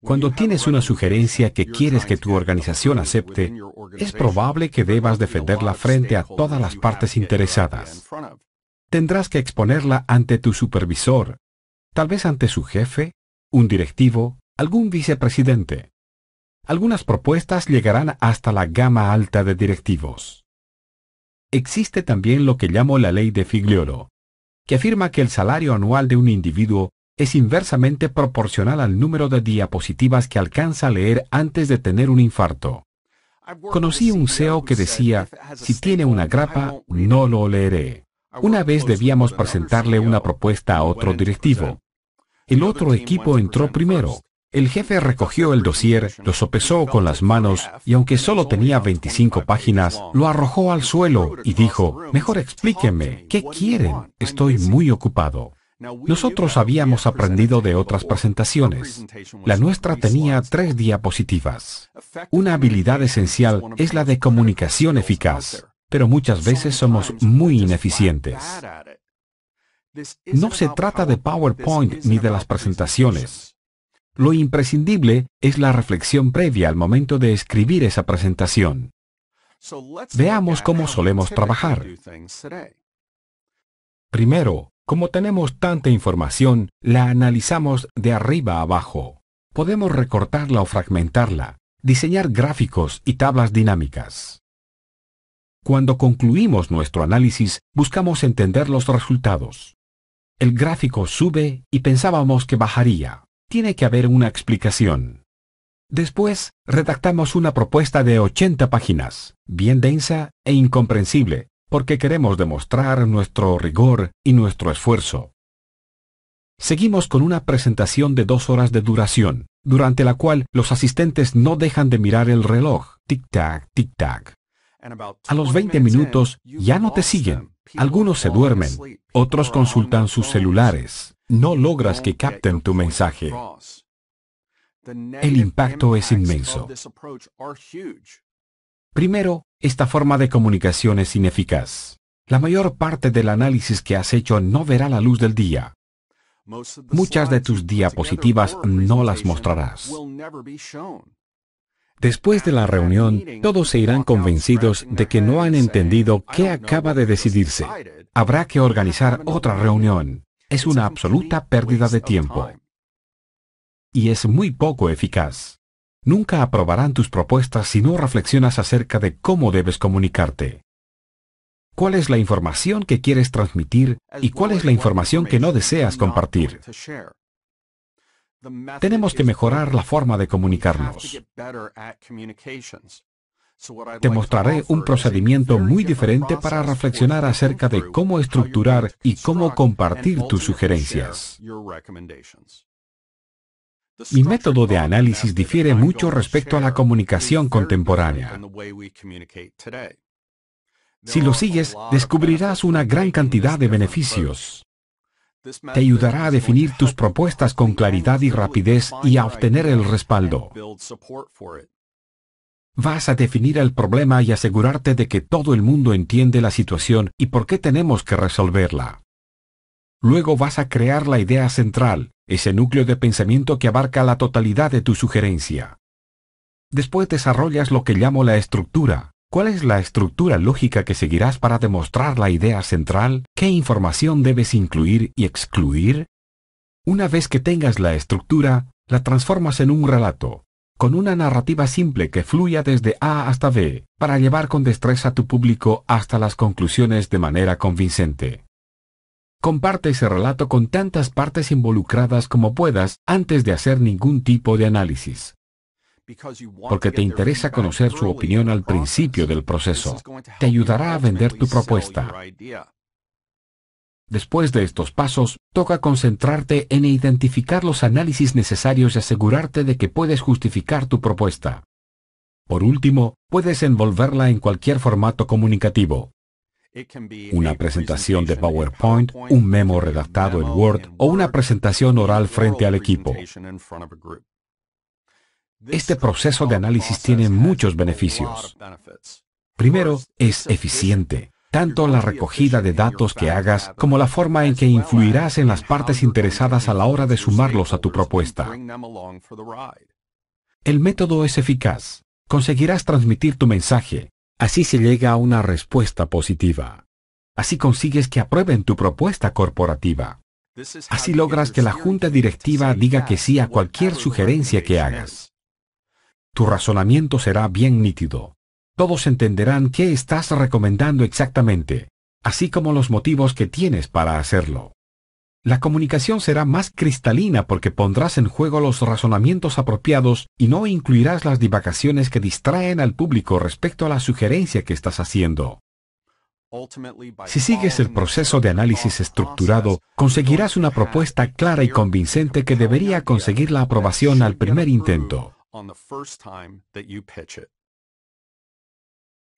Cuando tienes una sugerencia que quieres que tu organización acepte, es probable que debas defenderla frente a todas las partes interesadas. Tendrás que exponerla ante tu supervisor, tal vez ante su jefe, un directivo, algún vicepresidente. Algunas propuestas llegarán hasta la gama alta de directivos. Existe también lo que llamo la ley de Figliolo, que afirma que el salario anual de un individuo es inversamente proporcional al número de diapositivas que alcanza a leer antes de tener un infarto. Conocí un CEO que decía, si tiene una grapa, no lo leeré. Una vez debíamos presentarle una propuesta a otro directivo. El otro equipo entró primero. El jefe recogió el dossier, lo sopesó con las manos y aunque solo tenía 25 páginas, lo arrojó al suelo y dijo, mejor explíquenme, ¿qué quieren? Estoy muy ocupado. Nosotros habíamos aprendido de otras presentaciones. La nuestra tenía tres diapositivas. Una habilidad esencial es la de comunicación eficaz, pero muchas veces somos muy ineficientes. No se trata de PowerPoint ni de las presentaciones. Lo imprescindible es la reflexión previa al momento de escribir esa presentación. Veamos cómo solemos trabajar. Primero, como tenemos tanta información, la analizamos de arriba abajo. Podemos recortarla o fragmentarla, diseñar gráficos y tablas dinámicas. Cuando concluimos nuestro análisis, buscamos entender los resultados. El gráfico sube y pensábamos que bajaría. Tiene que haber una explicación. Después, redactamos una propuesta de 80 páginas, bien densa e incomprensible, porque queremos demostrar nuestro rigor y nuestro esfuerzo. Seguimos con una presentación de dos horas de duración, durante la cual los asistentes no dejan de mirar el reloj, tic-tac, tic-tac. A los 20 minutos ya no te siguen. Algunos se duermen, otros consultan sus celulares. No logras que capten tu mensaje. El impacto es inmenso. Primero, esta forma de comunicación es ineficaz. La mayor parte del análisis que has hecho no verá la luz del día. Muchas de tus diapositivas no las mostrarás. Después de la reunión, todos se irán convencidos de que no han entendido qué acaba de decidirse. Habrá que organizar otra reunión. Es una absoluta pérdida de tiempo. Y es muy poco eficaz nunca aprobarán tus propuestas si no reflexionas acerca de cómo debes comunicarte. ¿Cuál es la información que quieres transmitir y cuál es la información que no deseas compartir? Tenemos que mejorar la forma de comunicarnos. Te mostraré un procedimiento muy diferente para reflexionar acerca de cómo estructurar y cómo compartir tus sugerencias. Mi método de análisis difiere mucho respecto a la comunicación contemporánea. Si lo sigues, descubrirás una gran cantidad de beneficios. Te ayudará a definir tus propuestas con claridad y rapidez y a obtener el respaldo. Vas a definir el problema y asegurarte de que todo el mundo entiende la situación y por qué tenemos que resolverla. Luego vas a crear la idea central, ese núcleo de pensamiento que abarca la totalidad de tu sugerencia. Después desarrollas lo que llamo la estructura. ¿Cuál es la estructura lógica que seguirás para demostrar la idea central? ¿Qué información debes incluir y excluir? Una vez que tengas la estructura, la transformas en un relato, con una narrativa simple que fluya desde A hasta B, para llevar con destreza a tu público hasta las conclusiones de manera convincente. Comparte ese relato con tantas partes involucradas como puedas antes de hacer ningún tipo de análisis, porque te interesa conocer su opinión al principio del proceso. Te ayudará a vender tu propuesta. Después de estos pasos, toca concentrarte en identificar los análisis necesarios y asegurarte de que puedes justificar tu propuesta. Por último, puedes envolverla en cualquier formato comunicativo, una presentación de PowerPoint, un memo redactado en Word o una presentación oral frente al equipo. Este proceso de análisis tiene muchos beneficios. Primero, es eficiente, tanto la recogida de datos que hagas como la forma en que influirás en las partes interesadas a la hora de sumarlos a tu propuesta. El método es eficaz. Conseguirás transmitir tu mensaje, Así se llega a una respuesta positiva. Así consigues que aprueben tu propuesta corporativa. Así logras que la junta directiva diga que sí a cualquier sugerencia que hagas. Tu razonamiento será bien nítido. Todos entenderán qué estás recomendando exactamente, así como los motivos que tienes para hacerlo la comunicación será más cristalina porque pondrás en juego los razonamientos apropiados y no incluirás las divagaciones que distraen al público respecto a la sugerencia que estás haciendo. Si sigues el proceso de análisis estructurado, conseguirás una propuesta clara y convincente que debería conseguir la aprobación al primer intento.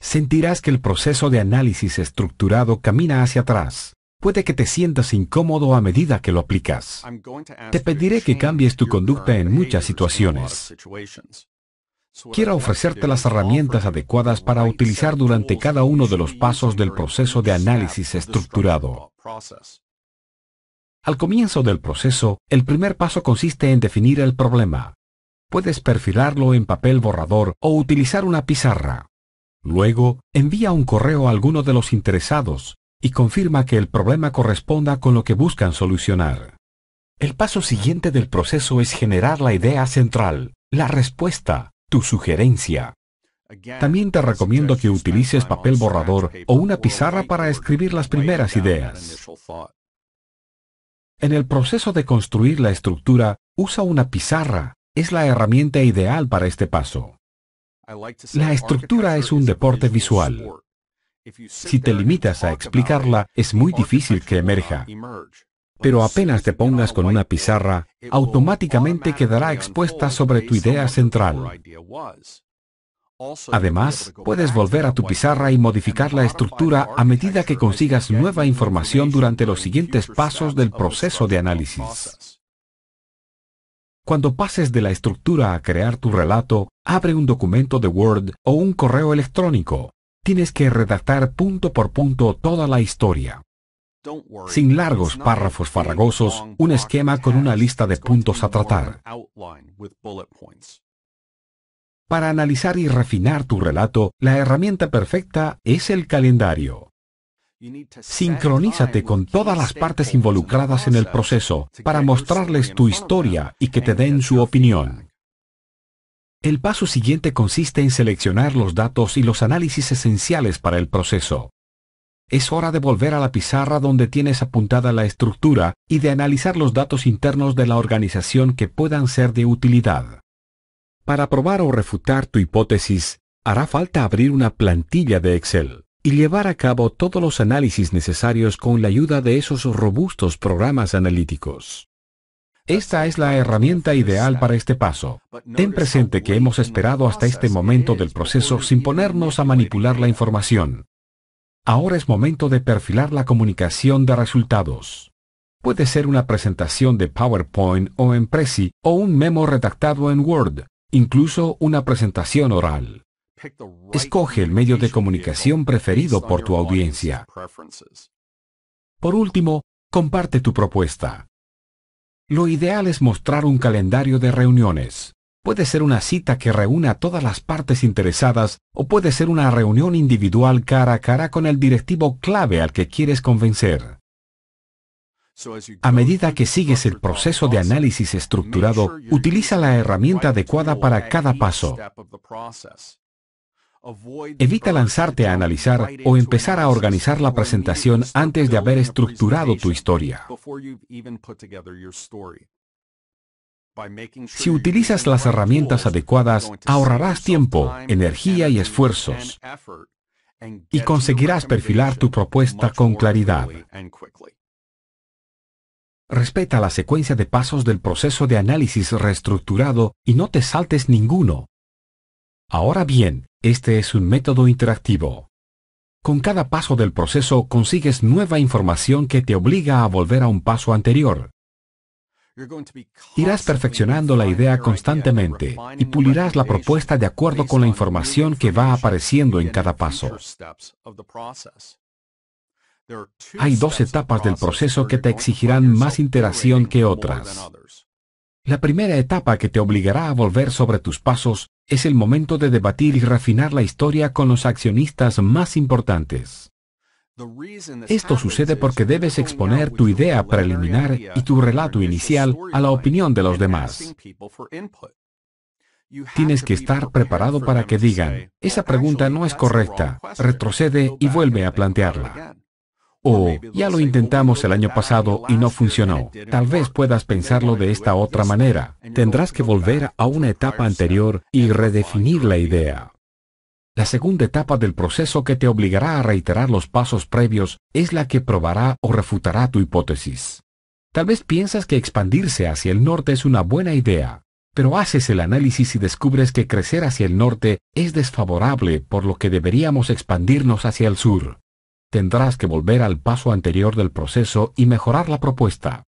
Sentirás que el proceso de análisis estructurado camina hacia atrás puede que te sientas incómodo a medida que lo aplicas. Te pediré que cambies tu conducta en muchas situaciones. Quiero ofrecerte las herramientas adecuadas para utilizar durante cada uno de los pasos del proceso de análisis estructurado. Al comienzo del proceso, el primer paso consiste en definir el problema. Puedes perfilarlo en papel borrador o utilizar una pizarra. Luego, envía un correo a alguno de los interesados y confirma que el problema corresponda con lo que buscan solucionar. El paso siguiente del proceso es generar la idea central, la respuesta, tu sugerencia. También te recomiendo que utilices papel borrador o una pizarra para escribir las primeras ideas. En el proceso de construir la estructura, usa una pizarra. Es la herramienta ideal para este paso. La estructura es un deporte visual. Si te limitas a explicarla, es muy difícil que emerja. Uh, Pero apenas te pongas con una pizarra, automáticamente quedará expuesta sobre tu idea central. Además, puedes volver a tu pizarra y modificar la estructura a medida que consigas nueva información durante los siguientes pasos del proceso de análisis. Cuando pases de la estructura a crear tu relato, abre un documento de Word o un correo electrónico. Tienes que redactar punto por punto toda la historia. Sin largos párrafos farragosos, un esquema con una lista de puntos a tratar. Para analizar y refinar tu relato, la herramienta perfecta es el calendario. Sincronízate con todas las partes involucradas en el proceso para mostrarles tu historia y que te den su opinión. El paso siguiente consiste en seleccionar los datos y los análisis esenciales para el proceso. Es hora de volver a la pizarra donde tienes apuntada la estructura y de analizar los datos internos de la organización que puedan ser de utilidad. Para probar o refutar tu hipótesis, hará falta abrir una plantilla de Excel y llevar a cabo todos los análisis necesarios con la ayuda de esos robustos programas analíticos. Esta es la herramienta ideal para este paso. Ten presente que hemos esperado hasta este momento del proceso sin ponernos a manipular la información. Ahora es momento de perfilar la comunicación de resultados. Puede ser una presentación de PowerPoint o en Prezi o un memo redactado en Word, incluso una presentación oral. Escoge el medio de comunicación preferido por tu audiencia. Por último, comparte tu propuesta. Lo ideal es mostrar un calendario de reuniones. Puede ser una cita que reúna a todas las partes interesadas o puede ser una reunión individual cara a cara con el directivo clave al que quieres convencer. A medida que sigues el proceso de análisis estructurado, utiliza la herramienta adecuada para cada paso. Evita lanzarte a analizar o empezar a organizar la presentación antes de haber estructurado tu historia. Si utilizas las herramientas adecuadas, ahorrarás tiempo, energía y esfuerzos y conseguirás perfilar tu propuesta con claridad. Respeta la secuencia de pasos del proceso de análisis reestructurado y no te saltes ninguno. Ahora bien, este es un método interactivo. Con cada paso del proceso consigues nueva información que te obliga a volver a un paso anterior. Irás perfeccionando la idea constantemente y pulirás la propuesta de acuerdo con la información que va apareciendo en cada paso. Hay dos etapas del proceso que te exigirán más interacción que otras. La primera etapa que te obligará a volver sobre tus pasos es el momento de debatir y refinar la historia con los accionistas más importantes. Esto sucede porque debes exponer tu idea preliminar y tu relato inicial a la opinión de los demás. Tienes que estar preparado para que digan, esa pregunta no es correcta, retrocede y vuelve a plantearla. O ya lo intentamos el año pasado y no funcionó. Tal vez puedas pensarlo de esta otra manera. Tendrás que volver a una etapa anterior y redefinir la idea. La segunda etapa del proceso que te obligará a reiterar los pasos previos es la que probará o refutará tu hipótesis. Tal vez piensas que expandirse hacia el norte es una buena idea, pero haces el análisis y descubres que crecer hacia el norte es desfavorable por lo que deberíamos expandirnos hacia el sur tendrás que volver al paso anterior del proceso y mejorar la propuesta.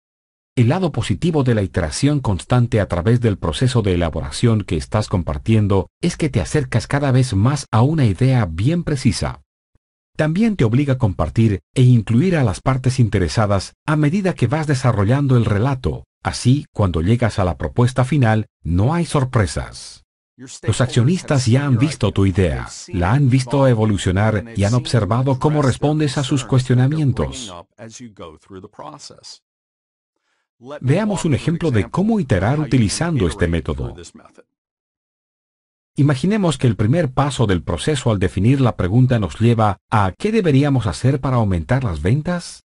El lado positivo de la iteración constante a través del proceso de elaboración que estás compartiendo es que te acercas cada vez más a una idea bien precisa. También te obliga a compartir e incluir a las partes interesadas a medida que vas desarrollando el relato. Así, cuando llegas a la propuesta final, no hay sorpresas. Los accionistas ya han visto tu idea, la han visto evolucionar y han observado cómo respondes a sus cuestionamientos. Veamos un ejemplo de cómo iterar utilizando este método. Imaginemos que el primer paso del proceso al definir la pregunta nos lleva a ¿qué deberíamos hacer para aumentar las ventas?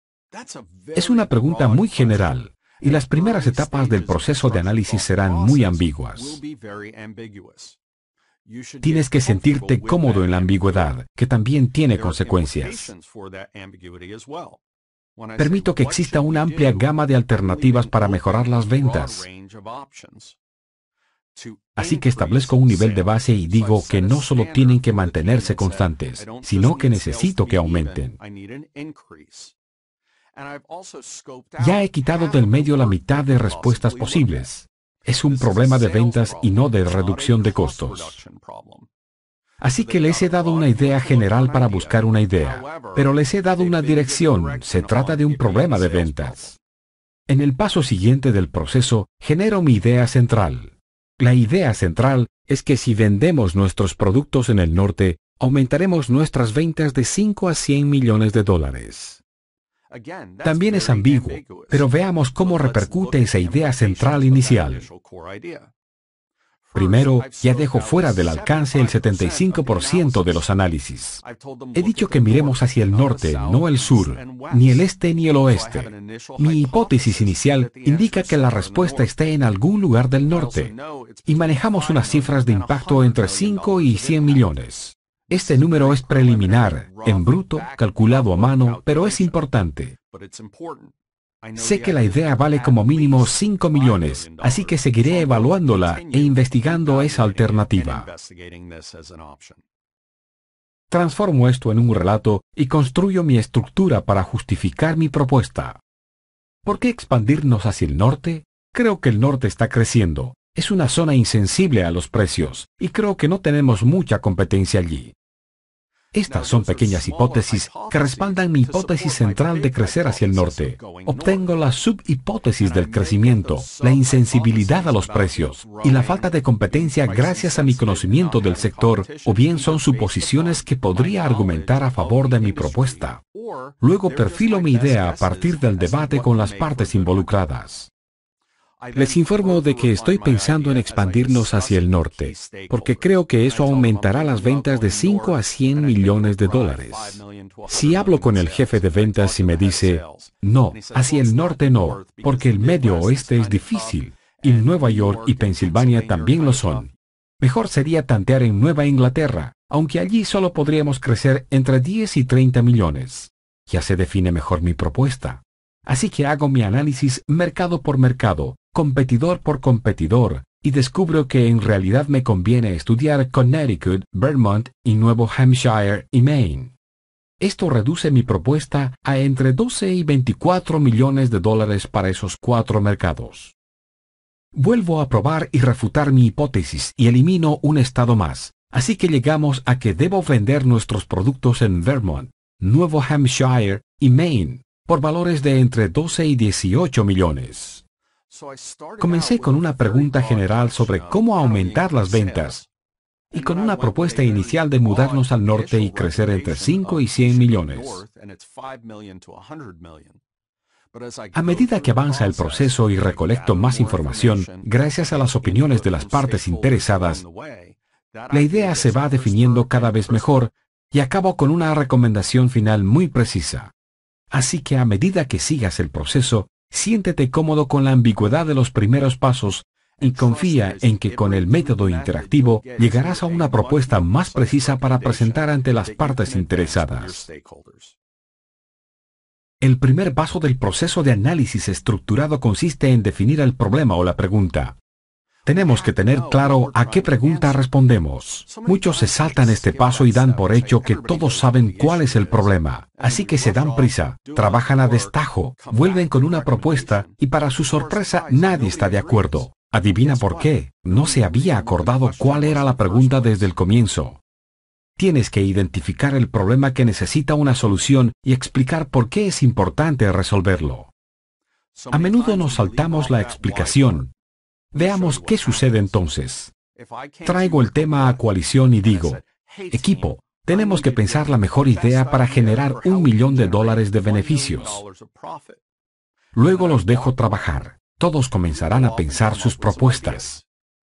Es una pregunta muy general, y las primeras etapas del proceso de análisis serán muy ambiguas. Tienes que sentirte cómodo en la ambigüedad, que también tiene consecuencias. Permito que exista una amplia gama de alternativas para mejorar las ventas. Así que establezco un nivel de base y digo que no solo tienen que mantenerse constantes, sino que necesito que aumenten. Ya he quitado del medio la mitad de respuestas posibles. Es un problema de ventas y no de reducción de costos. Así que les he dado una idea general para buscar una idea, pero les he dado una dirección, se trata de un problema de ventas. En el paso siguiente del proceso, genero mi idea central. La idea central es que si vendemos nuestros productos en el norte, aumentaremos nuestras ventas de 5 a 100 millones de dólares. También es ambiguo, pero veamos cómo repercute esa idea central inicial. Primero, ya dejo fuera del alcance el 75% de los análisis. He dicho que miremos hacia el norte, no el sur, ni el este ni el oeste. Mi hipótesis inicial indica que la respuesta está en algún lugar del norte, y manejamos unas cifras de impacto entre 5 y 100 millones. Este número es preliminar, en bruto, calculado a mano, pero es importante. Sé que la idea vale como mínimo 5 millones, así que seguiré evaluándola e investigando esa alternativa. Transformo esto en un relato y construyo mi estructura para justificar mi propuesta. ¿Por qué expandirnos hacia el norte? Creo que el norte está creciendo. Es una zona insensible a los precios, y creo que no tenemos mucha competencia allí. Estas son pequeñas hipótesis que respaldan mi hipótesis central de crecer hacia el norte. Obtengo la subhipótesis del crecimiento, la insensibilidad a los precios y la falta de competencia gracias a mi conocimiento del sector, o bien son suposiciones que podría argumentar a favor de mi propuesta. Luego perfilo mi idea a partir del debate con las partes involucradas. Les informo de que estoy pensando en expandirnos hacia el norte, porque creo que eso aumentará las ventas de 5 a 100 millones de dólares. Si hablo con el jefe de ventas y me dice, no, hacia el norte no, porque el medio oeste es difícil, y Nueva York y Pensilvania también lo son. Mejor sería tantear en Nueva Inglaterra, aunque allí solo podríamos crecer entre 10 y 30 millones. Ya se define mejor mi propuesta. Así que hago mi análisis mercado por mercado competidor por competidor, y descubro que en realidad me conviene estudiar Connecticut, Vermont y Nuevo Hampshire y Maine. Esto reduce mi propuesta a entre 12 y 24 millones de dólares para esos cuatro mercados. Vuelvo a probar y refutar mi hipótesis y elimino un estado más, así que llegamos a que debo vender nuestros productos en Vermont, Nuevo Hampshire y Maine por valores de entre 12 y 18 millones. Comencé con una pregunta general sobre cómo aumentar las ventas y con una propuesta inicial de mudarnos al norte y crecer entre 5 y 100 millones. A medida que avanza el proceso y recolecto más información, gracias a las opiniones de las partes interesadas, la idea se va definiendo cada vez mejor y acabo con una recomendación final muy precisa. Así que a medida que sigas el proceso, Siéntete cómodo con la ambigüedad de los primeros pasos y confía en que con el método interactivo llegarás a una propuesta más precisa para presentar ante las partes interesadas. El primer paso del proceso de análisis estructurado consiste en definir el problema o la pregunta. Tenemos que tener claro a qué pregunta respondemos. Muchos se saltan este paso y dan por hecho que todos saben cuál es el problema. Así que se dan prisa, trabajan a destajo, vuelven con una propuesta y para su sorpresa nadie está de acuerdo. Adivina por qué. No se había acordado cuál era la pregunta desde el comienzo. Tienes que identificar el problema que necesita una solución y explicar por qué es importante resolverlo. A menudo nos saltamos la explicación, Veamos qué sucede entonces. Traigo el tema a coalición y digo, equipo, tenemos que pensar la mejor idea para generar un millón de dólares de beneficios. Luego los dejo trabajar. Todos comenzarán a pensar sus propuestas.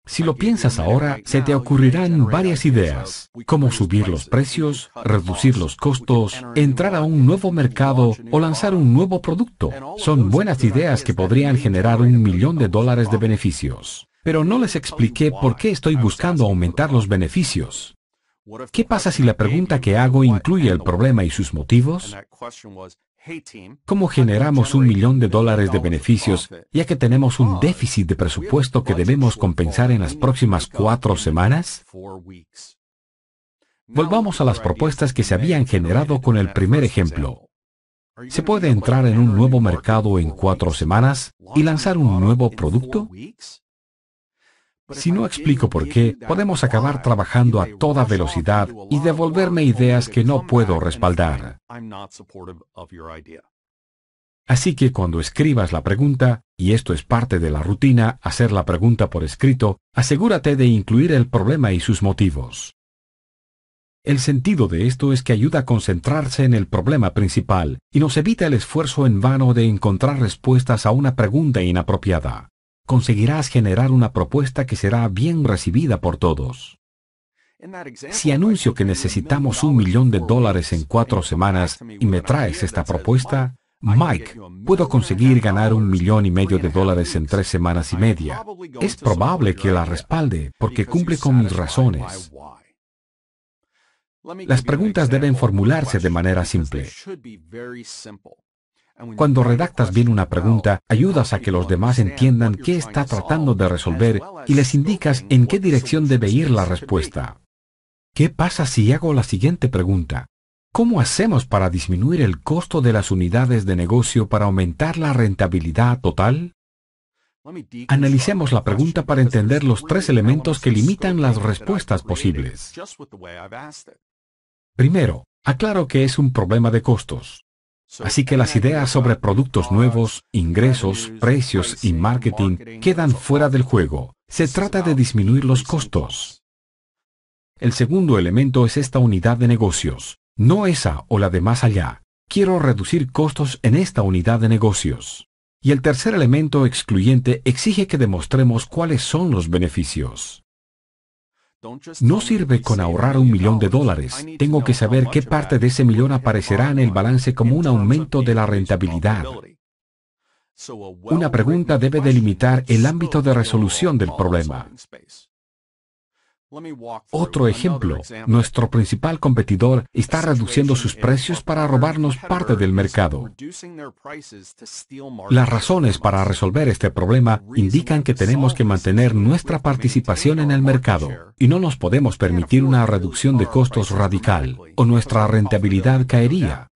Si lo piensas ahora, se te ocurrirán varias ideas, como subir los precios, reducir los costos, entrar a un nuevo mercado o lanzar un nuevo producto. Son buenas ideas que podrían generar un millón de dólares de beneficios. Pero no les expliqué por qué estoy buscando aumentar los beneficios. ¿Qué pasa si la pregunta que hago incluye el problema y sus motivos? ¿Cómo generamos un millón de dólares de beneficios ya que tenemos un déficit de presupuesto que debemos compensar en las próximas cuatro semanas? Volvamos a las propuestas que se habían generado con el primer ejemplo. ¿Se puede entrar en un nuevo mercado en cuatro semanas y lanzar un nuevo producto? Si no explico por qué, podemos acabar trabajando a toda velocidad y devolverme ideas que no puedo respaldar. Así que cuando escribas la pregunta, y esto es parte de la rutina, hacer la pregunta por escrito, asegúrate de incluir el problema y sus motivos. El sentido de esto es que ayuda a concentrarse en el problema principal y nos evita el esfuerzo en vano de encontrar respuestas a una pregunta inapropiada conseguirás generar una propuesta que será bien recibida por todos. Si anuncio que necesitamos un millón de dólares en cuatro semanas y me traes esta propuesta, Mike, puedo conseguir ganar un millón y medio de dólares en tres semanas y media. Es probable que la respalde porque cumple con mis razones. Las preguntas deben formularse de manera simple. Cuando redactas bien una pregunta, ayudas a que los demás entiendan qué está tratando de resolver y les indicas en qué dirección debe ir la respuesta. ¿Qué pasa si hago la siguiente pregunta? ¿Cómo hacemos para disminuir el costo de las unidades de negocio para aumentar la rentabilidad total? Analicemos la pregunta para entender los tres elementos que limitan las respuestas posibles. Primero, aclaro que es un problema de costos. Así que las ideas sobre productos nuevos, ingresos, precios y marketing quedan fuera del juego. Se trata de disminuir los costos. El segundo elemento es esta unidad de negocios, no esa o la de más allá. Quiero reducir costos en esta unidad de negocios. Y el tercer elemento excluyente exige que demostremos cuáles son los beneficios. No sirve con ahorrar un millón de dólares. Tengo que saber qué parte de ese millón aparecerá en el balance como un aumento de la rentabilidad. Una pregunta debe delimitar el ámbito de resolución del problema. Otro ejemplo, nuestro principal competidor está reduciendo sus precios para robarnos parte del mercado. Las razones para resolver este problema indican que tenemos que mantener nuestra participación en el mercado y no nos podemos permitir una reducción de costos radical o nuestra rentabilidad caería.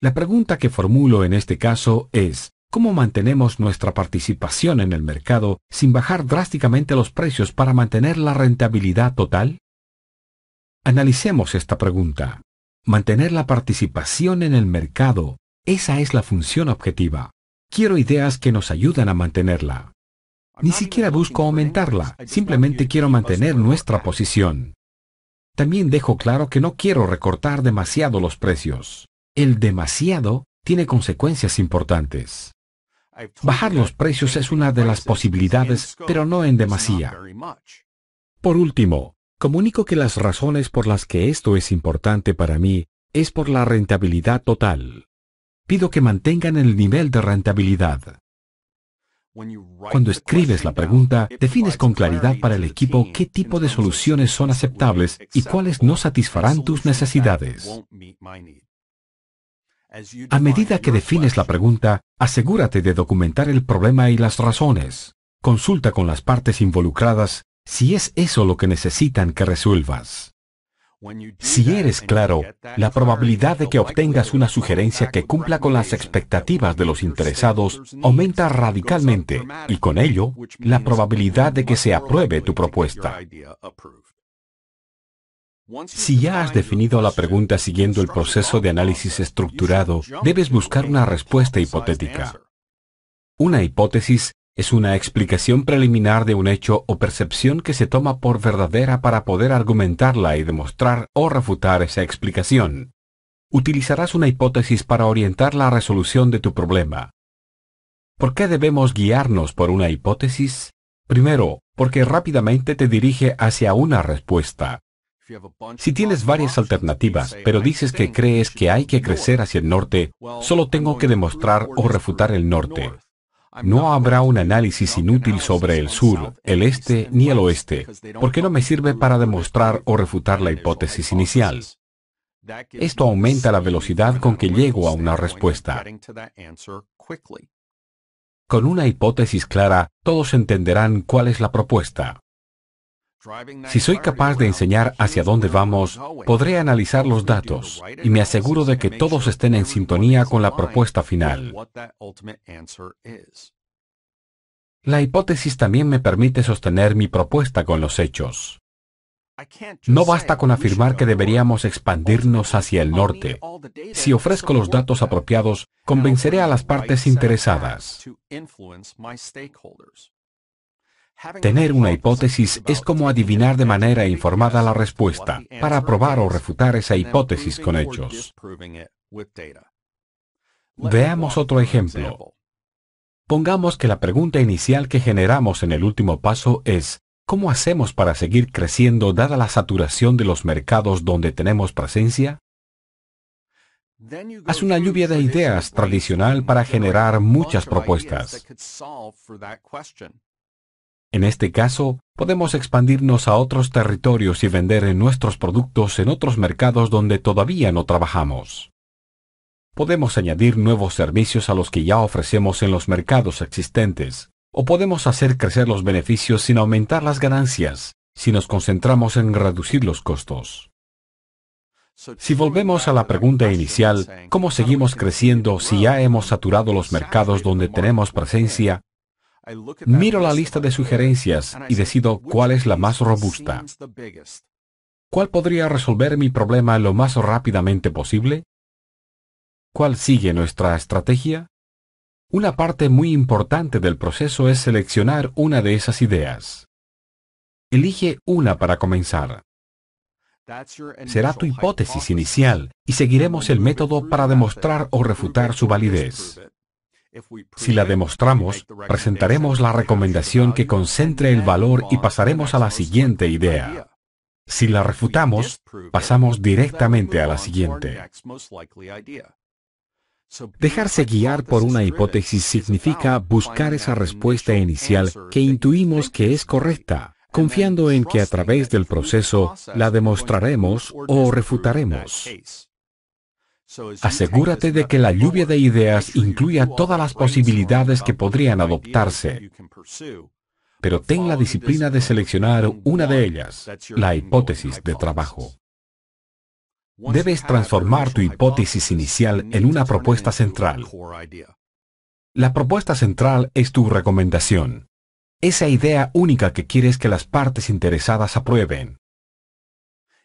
La pregunta que formulo en este caso es, ¿Cómo mantenemos nuestra participación en el mercado sin bajar drásticamente los precios para mantener la rentabilidad total? Analicemos esta pregunta. Mantener la participación en el mercado, esa es la función objetiva. Quiero ideas que nos ayuden a mantenerla. Ni siquiera busco aumentarla, simplemente quiero mantener nuestra posición. También dejo claro que no quiero recortar demasiado los precios. El demasiado tiene consecuencias importantes. Bajar los precios es una de las posibilidades, pero no en demasía. Por último, comunico que las razones por las que esto es importante para mí es por la rentabilidad total. Pido que mantengan el nivel de rentabilidad. Cuando escribes la pregunta, defines con claridad para el equipo qué tipo de soluciones son aceptables y cuáles no satisfarán tus necesidades. A medida que defines la pregunta, asegúrate de documentar el problema y las razones. Consulta con las partes involucradas si es eso lo que necesitan que resuelvas. Si eres claro, la probabilidad de que obtengas una sugerencia que cumpla con las expectativas de los interesados aumenta radicalmente y con ello la probabilidad de que se apruebe tu propuesta. Si ya has definido la pregunta siguiendo el proceso de análisis estructurado, debes buscar una respuesta hipotética. Una hipótesis es una explicación preliminar de un hecho o percepción que se toma por verdadera para poder argumentarla y demostrar o refutar esa explicación. Utilizarás una hipótesis para orientar la resolución de tu problema. ¿Por qué debemos guiarnos por una hipótesis? Primero, porque rápidamente te dirige hacia una respuesta. Si tienes varias alternativas, pero dices que crees que hay que crecer hacia el norte, solo tengo que demostrar o refutar el norte. No habrá un análisis inútil sobre el sur, el este ni el oeste, porque no me sirve para demostrar o refutar la hipótesis inicial. Esto aumenta la velocidad con que llego a una respuesta. Con una hipótesis clara, todos entenderán cuál es la propuesta. Si soy capaz de enseñar hacia dónde vamos, podré analizar los datos y me aseguro de que todos estén en sintonía con la propuesta final. La hipótesis también me permite sostener mi propuesta con los hechos. No basta con afirmar que deberíamos expandirnos hacia el norte. Si ofrezco los datos apropiados, convenceré a las partes interesadas. Tener una hipótesis es como adivinar de manera informada la respuesta para probar o refutar esa hipótesis con hechos. Veamos otro ejemplo. Pongamos que la pregunta inicial que generamos en el último paso es, ¿cómo hacemos para seguir creciendo dada la saturación de los mercados donde tenemos presencia? Haz una lluvia de ideas tradicional para generar muchas propuestas. En este caso, podemos expandirnos a otros territorios y vender nuestros productos en otros mercados donde todavía no trabajamos. Podemos añadir nuevos servicios a los que ya ofrecemos en los mercados existentes, o podemos hacer crecer los beneficios sin aumentar las ganancias, si nos concentramos en reducir los costos. Si volvemos a la pregunta inicial, ¿cómo seguimos creciendo si ya hemos saturado los mercados donde tenemos presencia Miro la lista de sugerencias y decido cuál es la más robusta. ¿Cuál podría resolver mi problema lo más rápidamente posible? ¿Cuál sigue nuestra estrategia? Una parte muy importante del proceso es seleccionar una de esas ideas. Elige una para comenzar. Será tu hipótesis inicial y seguiremos el método para demostrar o refutar su validez. Si la demostramos, presentaremos la recomendación que concentre el valor y pasaremos a la siguiente idea. Si la refutamos, pasamos directamente a la siguiente. Dejarse guiar por una hipótesis significa buscar esa respuesta inicial que intuimos que es correcta, confiando en que a través del proceso la demostraremos o refutaremos. Asegúrate de que la lluvia de ideas incluya todas las posibilidades que podrían adoptarse, pero ten la disciplina de seleccionar una de ellas, la hipótesis de trabajo. Debes transformar tu hipótesis inicial en una propuesta central. La propuesta central es tu recomendación, esa idea única que quieres que las partes interesadas aprueben.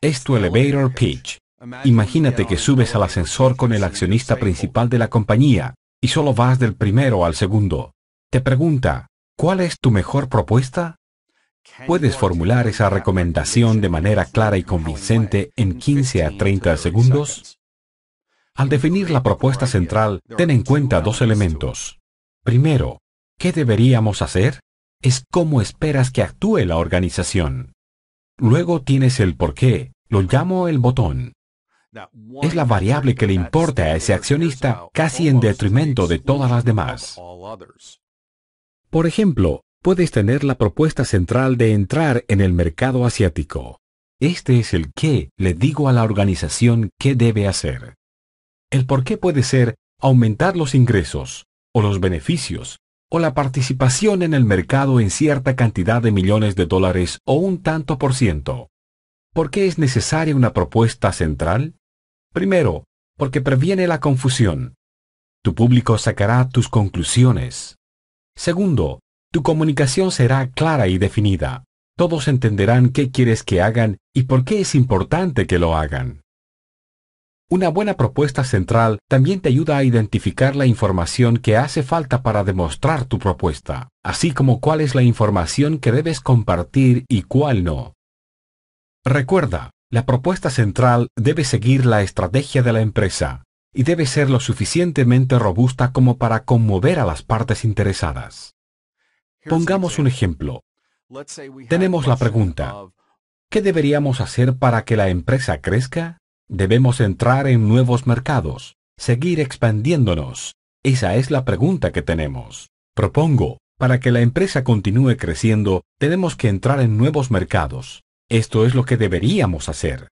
Es tu elevator pitch, Imagínate que subes al ascensor con el accionista principal de la compañía, y solo vas del primero al segundo. Te pregunta, ¿cuál es tu mejor propuesta? Puedes formular esa recomendación de manera clara y convincente en 15 a 30 segundos. Al definir la propuesta central, ten en cuenta dos elementos. Primero, ¿qué deberíamos hacer? Es cómo esperas que actúe la organización. Luego tienes el por qué, lo llamo el botón. Es la variable que le importa a ese accionista casi en detrimento de todas las demás. Por ejemplo, puedes tener la propuesta central de entrar en el mercado asiático. Este es el qué le digo a la organización qué debe hacer. El por qué puede ser aumentar los ingresos, o los beneficios, o la participación en el mercado en cierta cantidad de millones de dólares o un tanto por ciento. ¿Por qué es necesaria una propuesta central? Primero, porque previene la confusión. Tu público sacará tus conclusiones. Segundo, tu comunicación será clara y definida. Todos entenderán qué quieres que hagan y por qué es importante que lo hagan. Una buena propuesta central también te ayuda a identificar la información que hace falta para demostrar tu propuesta, así como cuál es la información que debes compartir y cuál no. Recuerda, la propuesta central debe seguir la estrategia de la empresa y debe ser lo suficientemente robusta como para conmover a las partes interesadas. Pongamos un ejemplo. Tenemos la pregunta, ¿qué deberíamos hacer para que la empresa crezca? Debemos entrar en nuevos mercados, seguir expandiéndonos. Esa es la pregunta que tenemos. Propongo, para que la empresa continúe creciendo, tenemos que entrar en nuevos mercados, esto es lo que deberíamos hacer.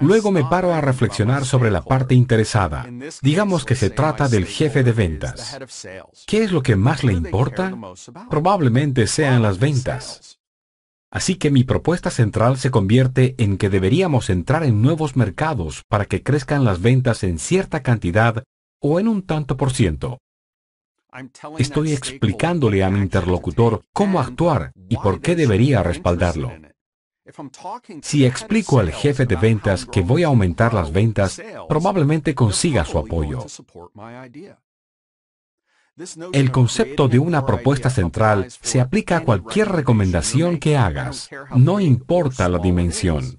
Luego me paro a reflexionar sobre la parte interesada. Digamos que se trata del jefe de ventas. ¿Qué es lo que más le importa? Probablemente sean las ventas. Así que mi propuesta central se convierte en que deberíamos entrar en nuevos mercados para que crezcan las ventas en cierta cantidad o en un tanto por ciento. Estoy explicándole a mi interlocutor cómo actuar y por qué debería respaldarlo. Si explico al jefe de ventas que voy a aumentar las ventas, probablemente consiga su apoyo. El concepto de una propuesta central se aplica a cualquier recomendación que hagas, no importa la dimensión.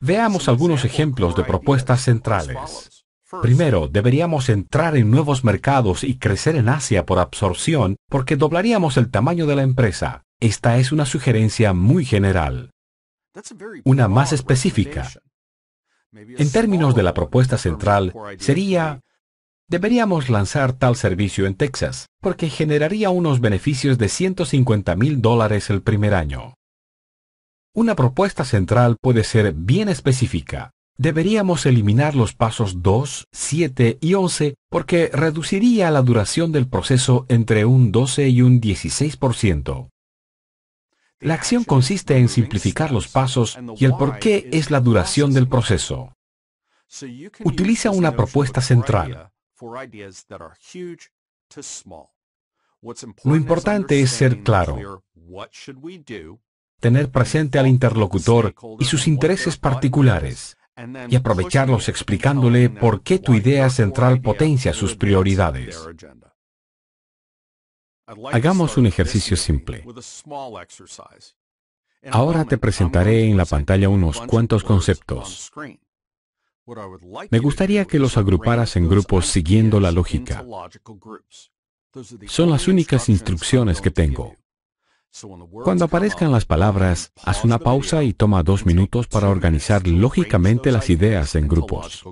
Veamos algunos ejemplos de propuestas centrales. Primero, deberíamos entrar en nuevos mercados y crecer en Asia por absorción porque doblaríamos el tamaño de la empresa. Esta es una sugerencia muy general una más específica. En términos de la propuesta central, sería, deberíamos lanzar tal servicio en Texas, porque generaría unos beneficios de 150 mil dólares el primer año. Una propuesta central puede ser bien específica. Deberíamos eliminar los pasos 2, 7 y 11 porque reduciría la duración del proceso entre un 12 y un 16%. La acción consiste en simplificar los pasos y el por qué es la duración del proceso. Utiliza una propuesta central. Lo importante es ser claro, tener presente al interlocutor y sus intereses particulares, y aprovecharlos explicándole por qué tu idea central potencia sus prioridades. Hagamos un ejercicio simple. Ahora te presentaré en la pantalla unos cuantos conceptos. Me gustaría que los agruparas en grupos siguiendo la lógica. Son las únicas instrucciones que tengo. Cuando aparezcan las palabras, haz una pausa y toma dos minutos para organizar lógicamente las ideas en grupos.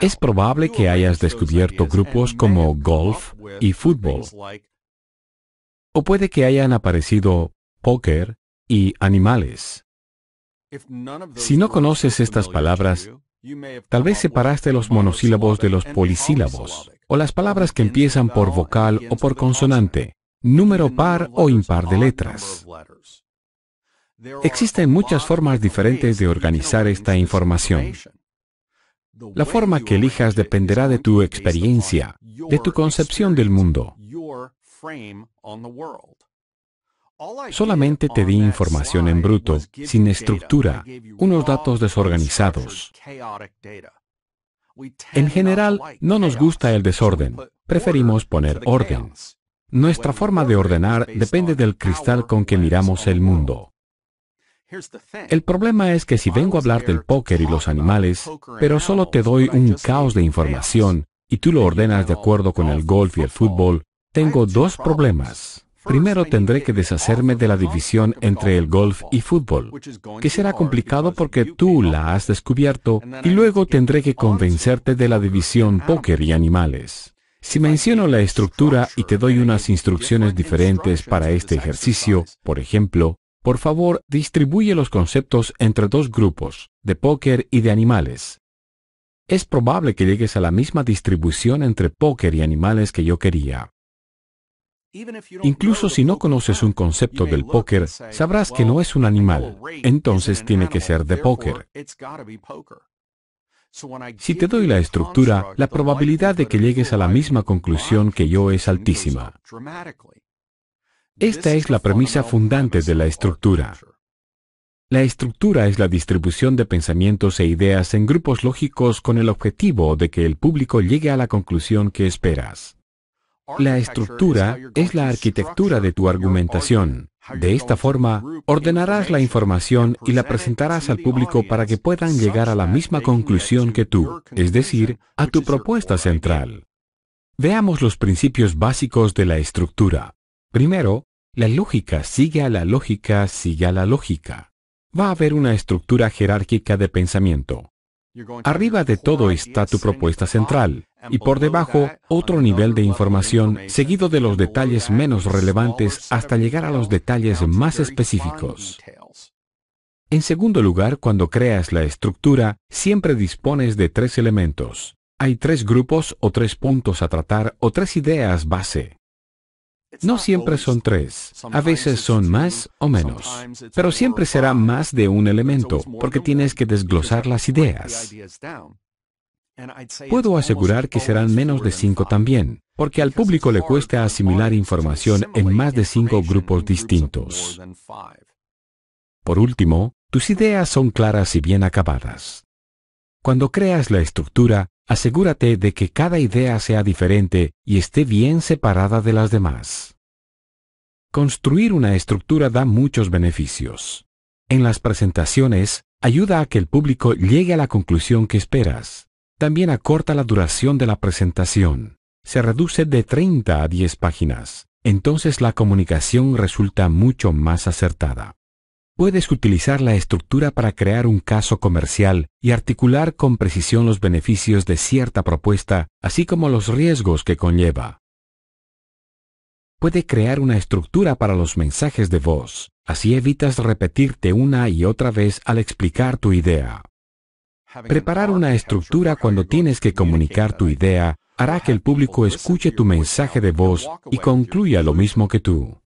Es probable que hayas descubierto grupos como golf y fútbol. O puede que hayan aparecido póker y animales. Si no conoces estas palabras, tal vez separaste los monosílabos de los polisílabos, o las palabras que empiezan por vocal o por consonante, número par o impar de letras. Existen muchas formas diferentes de organizar esta información. La forma que elijas dependerá de tu experiencia, de tu concepción del mundo. Solamente te di información en bruto, sin estructura, unos datos desorganizados. En general, no nos gusta el desorden, preferimos poner orden. Nuestra forma de ordenar depende del cristal con que miramos el mundo. El problema es que si vengo a hablar del póker y los animales, pero solo te doy un caos de información y tú lo ordenas de acuerdo con el golf y el fútbol, tengo dos problemas. Primero tendré que deshacerme de la división entre el golf y fútbol, que será complicado porque tú la has descubierto, y luego tendré que convencerte de la división póker y animales. Si menciono la estructura y te doy unas instrucciones diferentes para este ejercicio, por ejemplo, por favor, distribuye los conceptos entre dos grupos, de póker y de animales. Es probable que llegues a la misma distribución entre póker y animales que yo quería. Incluso si no conoces un concepto del póker, sabrás que no es un animal, entonces tiene que ser de póker. Si te doy la estructura, la probabilidad de que llegues a la misma conclusión que yo es altísima. Esta es la premisa fundante de la estructura. La estructura es la distribución de pensamientos e ideas en grupos lógicos con el objetivo de que el público llegue a la conclusión que esperas. La estructura es la arquitectura de tu argumentación. De esta forma, ordenarás la información y la presentarás al público para que puedan llegar a la misma conclusión que tú, es decir, a tu propuesta central. Veamos los principios básicos de la estructura. Primero, la lógica sigue a la lógica, sigue a la lógica. Va a haber una estructura jerárquica de pensamiento. Arriba de todo está tu propuesta central, y por debajo otro nivel de información seguido de los detalles menos relevantes hasta llegar a los detalles más específicos. En segundo lugar, cuando creas la estructura, siempre dispones de tres elementos. Hay tres grupos o tres puntos a tratar o tres ideas base. No siempre son tres, a veces son más o menos, pero siempre será más de un elemento, porque tienes que desglosar las ideas. Puedo asegurar que serán menos de cinco también, porque al público le cuesta asimilar información en más de cinco grupos distintos. Por último, tus ideas son claras y bien acabadas. Cuando creas la estructura, Asegúrate de que cada idea sea diferente y esté bien separada de las demás. Construir una estructura da muchos beneficios. En las presentaciones, ayuda a que el público llegue a la conclusión que esperas. También acorta la duración de la presentación. Se reduce de 30 a 10 páginas. Entonces la comunicación resulta mucho más acertada. Puedes utilizar la estructura para crear un caso comercial y articular con precisión los beneficios de cierta propuesta, así como los riesgos que conlleva. Puede crear una estructura para los mensajes de voz, así evitas repetirte una y otra vez al explicar tu idea. Preparar una estructura cuando tienes que comunicar tu idea hará que el público escuche tu mensaje de voz y concluya lo mismo que tú.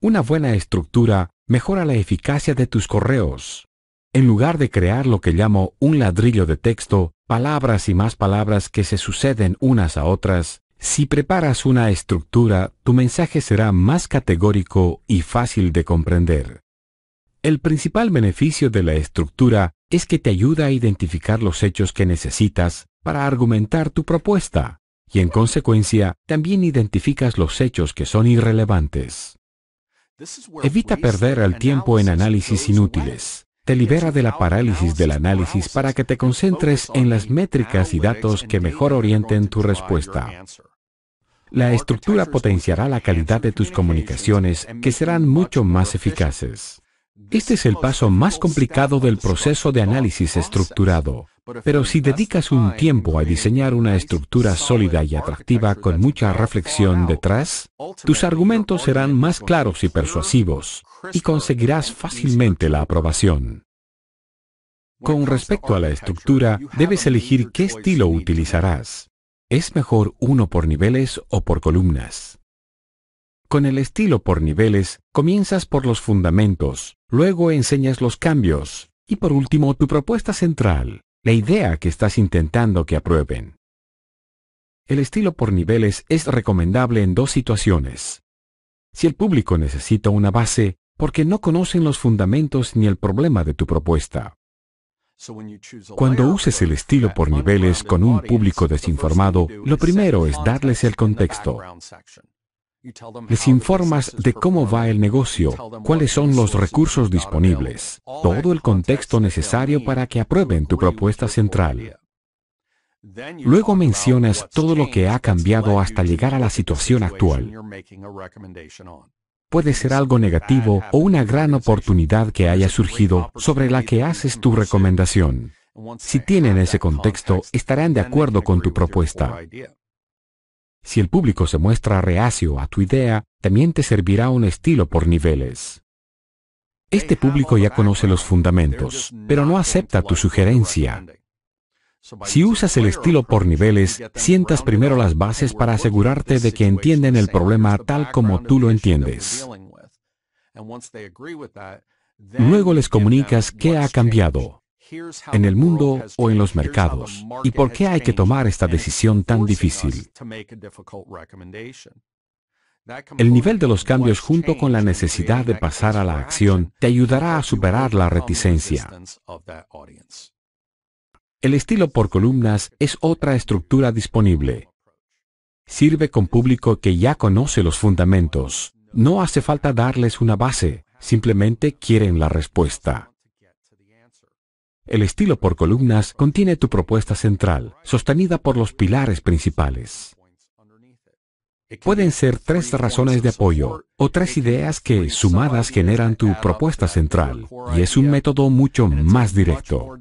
Una buena estructura mejora la eficacia de tus correos. En lugar de crear lo que llamo un ladrillo de texto, palabras y más palabras que se suceden unas a otras, si preparas una estructura, tu mensaje será más categórico y fácil de comprender. El principal beneficio de la estructura es que te ayuda a identificar los hechos que necesitas para argumentar tu propuesta, y en consecuencia también identificas los hechos que son irrelevantes. Evita perder el tiempo en análisis inútiles. Te libera de la parálisis del análisis para que te concentres en las métricas y datos que mejor orienten tu respuesta. La estructura potenciará la calidad de tus comunicaciones, que serán mucho más eficaces. Este es el paso más complicado del proceso de análisis estructurado. Pero si dedicas un tiempo a diseñar una estructura sólida y atractiva con mucha reflexión detrás, tus argumentos serán más claros y persuasivos, y conseguirás fácilmente la aprobación. Con respecto a la estructura, debes elegir qué estilo utilizarás. ¿Es mejor uno por niveles o por columnas? Con el estilo por niveles, comienzas por los fundamentos, luego enseñas los cambios, y por último tu propuesta central la idea que estás intentando que aprueben. El estilo por niveles es recomendable en dos situaciones. Si el público necesita una base, porque no conocen los fundamentos ni el problema de tu propuesta. Cuando uses el estilo por niveles con un público desinformado, lo primero es darles el contexto. Les informas de cómo va el negocio, cuáles son los recursos disponibles, todo el contexto necesario para que aprueben tu propuesta central. Luego mencionas todo lo que ha cambiado hasta llegar a la situación actual. Puede ser algo negativo o una gran oportunidad que haya surgido sobre la que haces tu recomendación. Si tienen ese contexto, estarán de acuerdo con tu propuesta. Si el público se muestra reacio a tu idea, también te servirá un estilo por niveles. Este público ya conoce los fundamentos, pero no acepta tu sugerencia. Si usas el estilo por niveles, sientas primero las bases para asegurarte de que entienden el problema tal como tú lo entiendes. Luego les comunicas qué ha cambiado en el mundo o en los mercados y por qué hay que tomar esta decisión tan difícil. El nivel de los cambios junto con la necesidad de pasar a la acción te ayudará a superar la reticencia. El estilo por columnas es otra estructura disponible. Sirve con público que ya conoce los fundamentos. No hace falta darles una base, simplemente quieren la respuesta. El estilo por columnas contiene tu propuesta central, sostenida por los pilares principales. Pueden ser tres razones de apoyo o tres ideas que, sumadas, generan tu propuesta central, y es un método mucho más directo.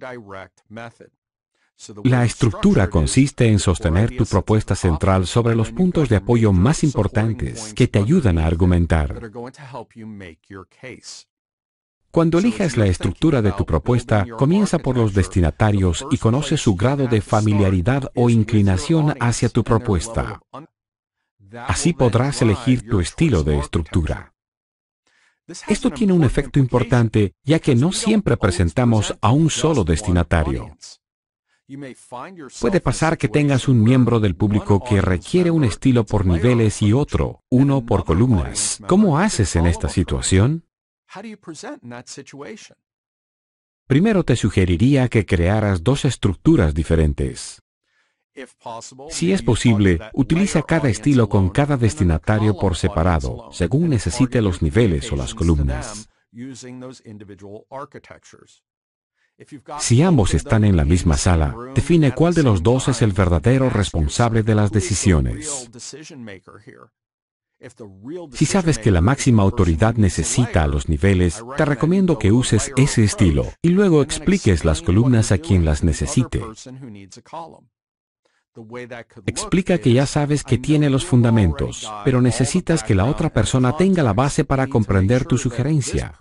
La estructura consiste en sostener tu propuesta central sobre los puntos de apoyo más importantes que te ayudan a argumentar. Cuando elijas la estructura de tu propuesta, comienza por los destinatarios y conoce su grado de familiaridad o inclinación hacia tu propuesta. Así podrás elegir tu estilo de estructura. Esto tiene un efecto importante ya que no siempre presentamos a un solo destinatario. Puede pasar que tengas un miembro del público que requiere un estilo por niveles y otro, uno por columnas. ¿Cómo haces en esta situación? Primero te sugeriría que crearas dos estructuras diferentes. Si es posible, utiliza cada estilo con cada destinatario por separado, según necesite los niveles o las columnas. Si ambos están en la misma sala, define cuál de los dos es el verdadero responsable de las decisiones. Si sabes que la máxima autoridad necesita a los niveles, te recomiendo que uses ese estilo y luego expliques las columnas a quien las necesite. Explica que ya sabes que tiene los fundamentos, pero necesitas que la otra persona tenga la base para comprender tu sugerencia.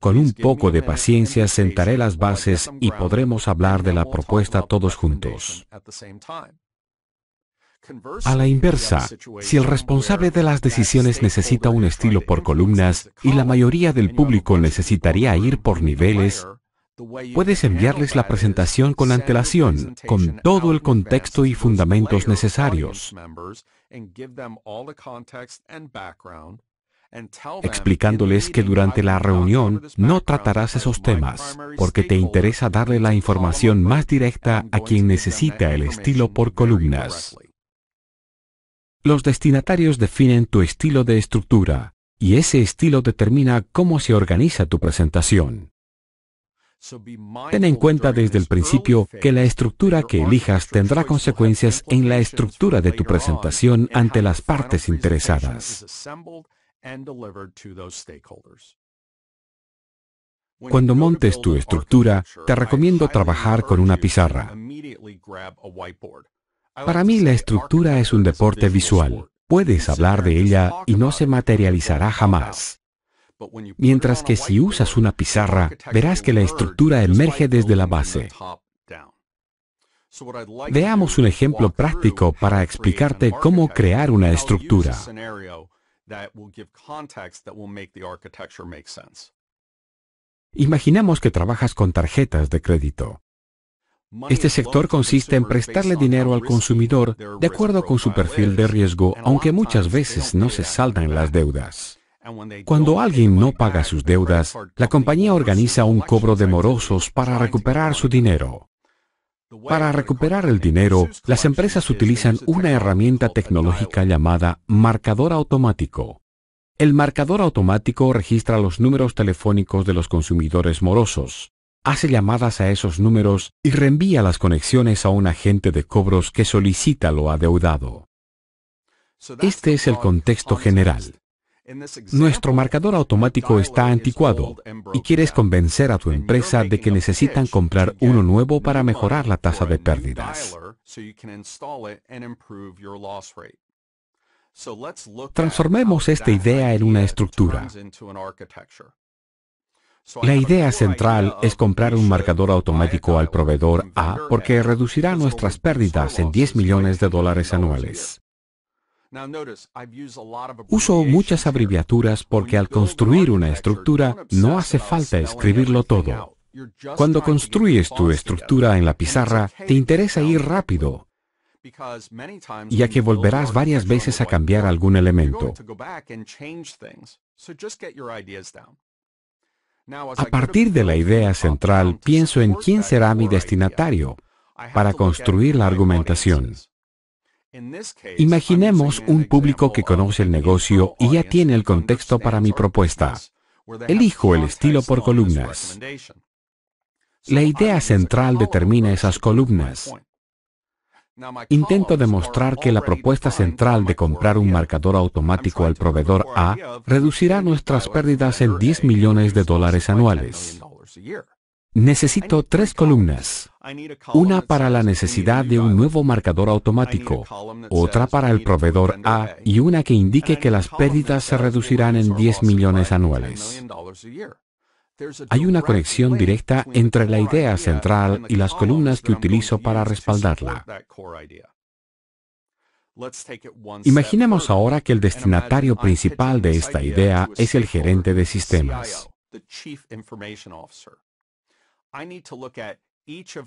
Con un poco de paciencia sentaré las bases y podremos hablar de la propuesta todos juntos. A la inversa, si el responsable de las decisiones necesita un estilo por columnas y la mayoría del público necesitaría ir por niveles, puedes enviarles la presentación con antelación, con todo el contexto y fundamentos necesarios explicándoles que durante la reunión no tratarás esos temas, porque te interesa darle la información más directa a quien necesita el estilo por columnas. Los destinatarios definen tu estilo de estructura, y ese estilo determina cómo se organiza tu presentación. Ten en cuenta desde el principio que la estructura que elijas tendrá consecuencias en la estructura de tu presentación ante las partes interesadas. Cuando montes tu estructura, te recomiendo trabajar con una pizarra. Para mí la estructura es un deporte visual. Puedes hablar de ella y no se materializará jamás. Mientras que si usas una pizarra, verás que la estructura emerge desde la base. Veamos un ejemplo práctico para explicarte cómo crear una estructura that Imaginamos que trabajas con tarjetas de crédito. Este sector consiste en prestarle dinero al consumidor de acuerdo con su perfil de riesgo, aunque muchas veces no se saldan las deudas. Cuando alguien no paga sus deudas, la compañía organiza un cobro de morosos para recuperar su dinero. Para recuperar el dinero, las empresas utilizan una herramienta tecnológica llamada marcador automático. El marcador automático registra los números telefónicos de los consumidores morosos, hace llamadas a esos números y reenvía las conexiones a un agente de cobros que solicita lo adeudado. Este es el contexto general. Nuestro marcador automático está anticuado y quieres convencer a tu empresa de que necesitan comprar uno nuevo para mejorar la tasa de pérdidas. Transformemos esta idea en una estructura. La idea central es comprar un marcador automático al proveedor A porque reducirá nuestras pérdidas en 10 millones de dólares anuales. Uso muchas abreviaturas porque al construir una estructura no hace falta escribirlo todo. Cuando construyes tu estructura en la pizarra, te interesa ir rápido, ya que volverás varias veces a cambiar algún elemento. A partir de la idea central, pienso en quién será mi destinatario para construir la argumentación. Imaginemos un público que conoce el negocio y ya tiene el contexto para mi propuesta. Elijo el estilo por columnas. La idea central determina esas columnas. Intento demostrar que la propuesta central de comprar un marcador automático al proveedor A reducirá nuestras pérdidas en 10 millones de dólares anuales. Necesito tres columnas. Una para la necesidad de un nuevo marcador automático, otra para el proveedor A y una que indique que las pérdidas se reducirán en 10 millones anuales. Hay una conexión directa entre la idea central y las columnas que utilizo para respaldarla. Imaginemos ahora que el destinatario principal de esta idea es el gerente de sistemas.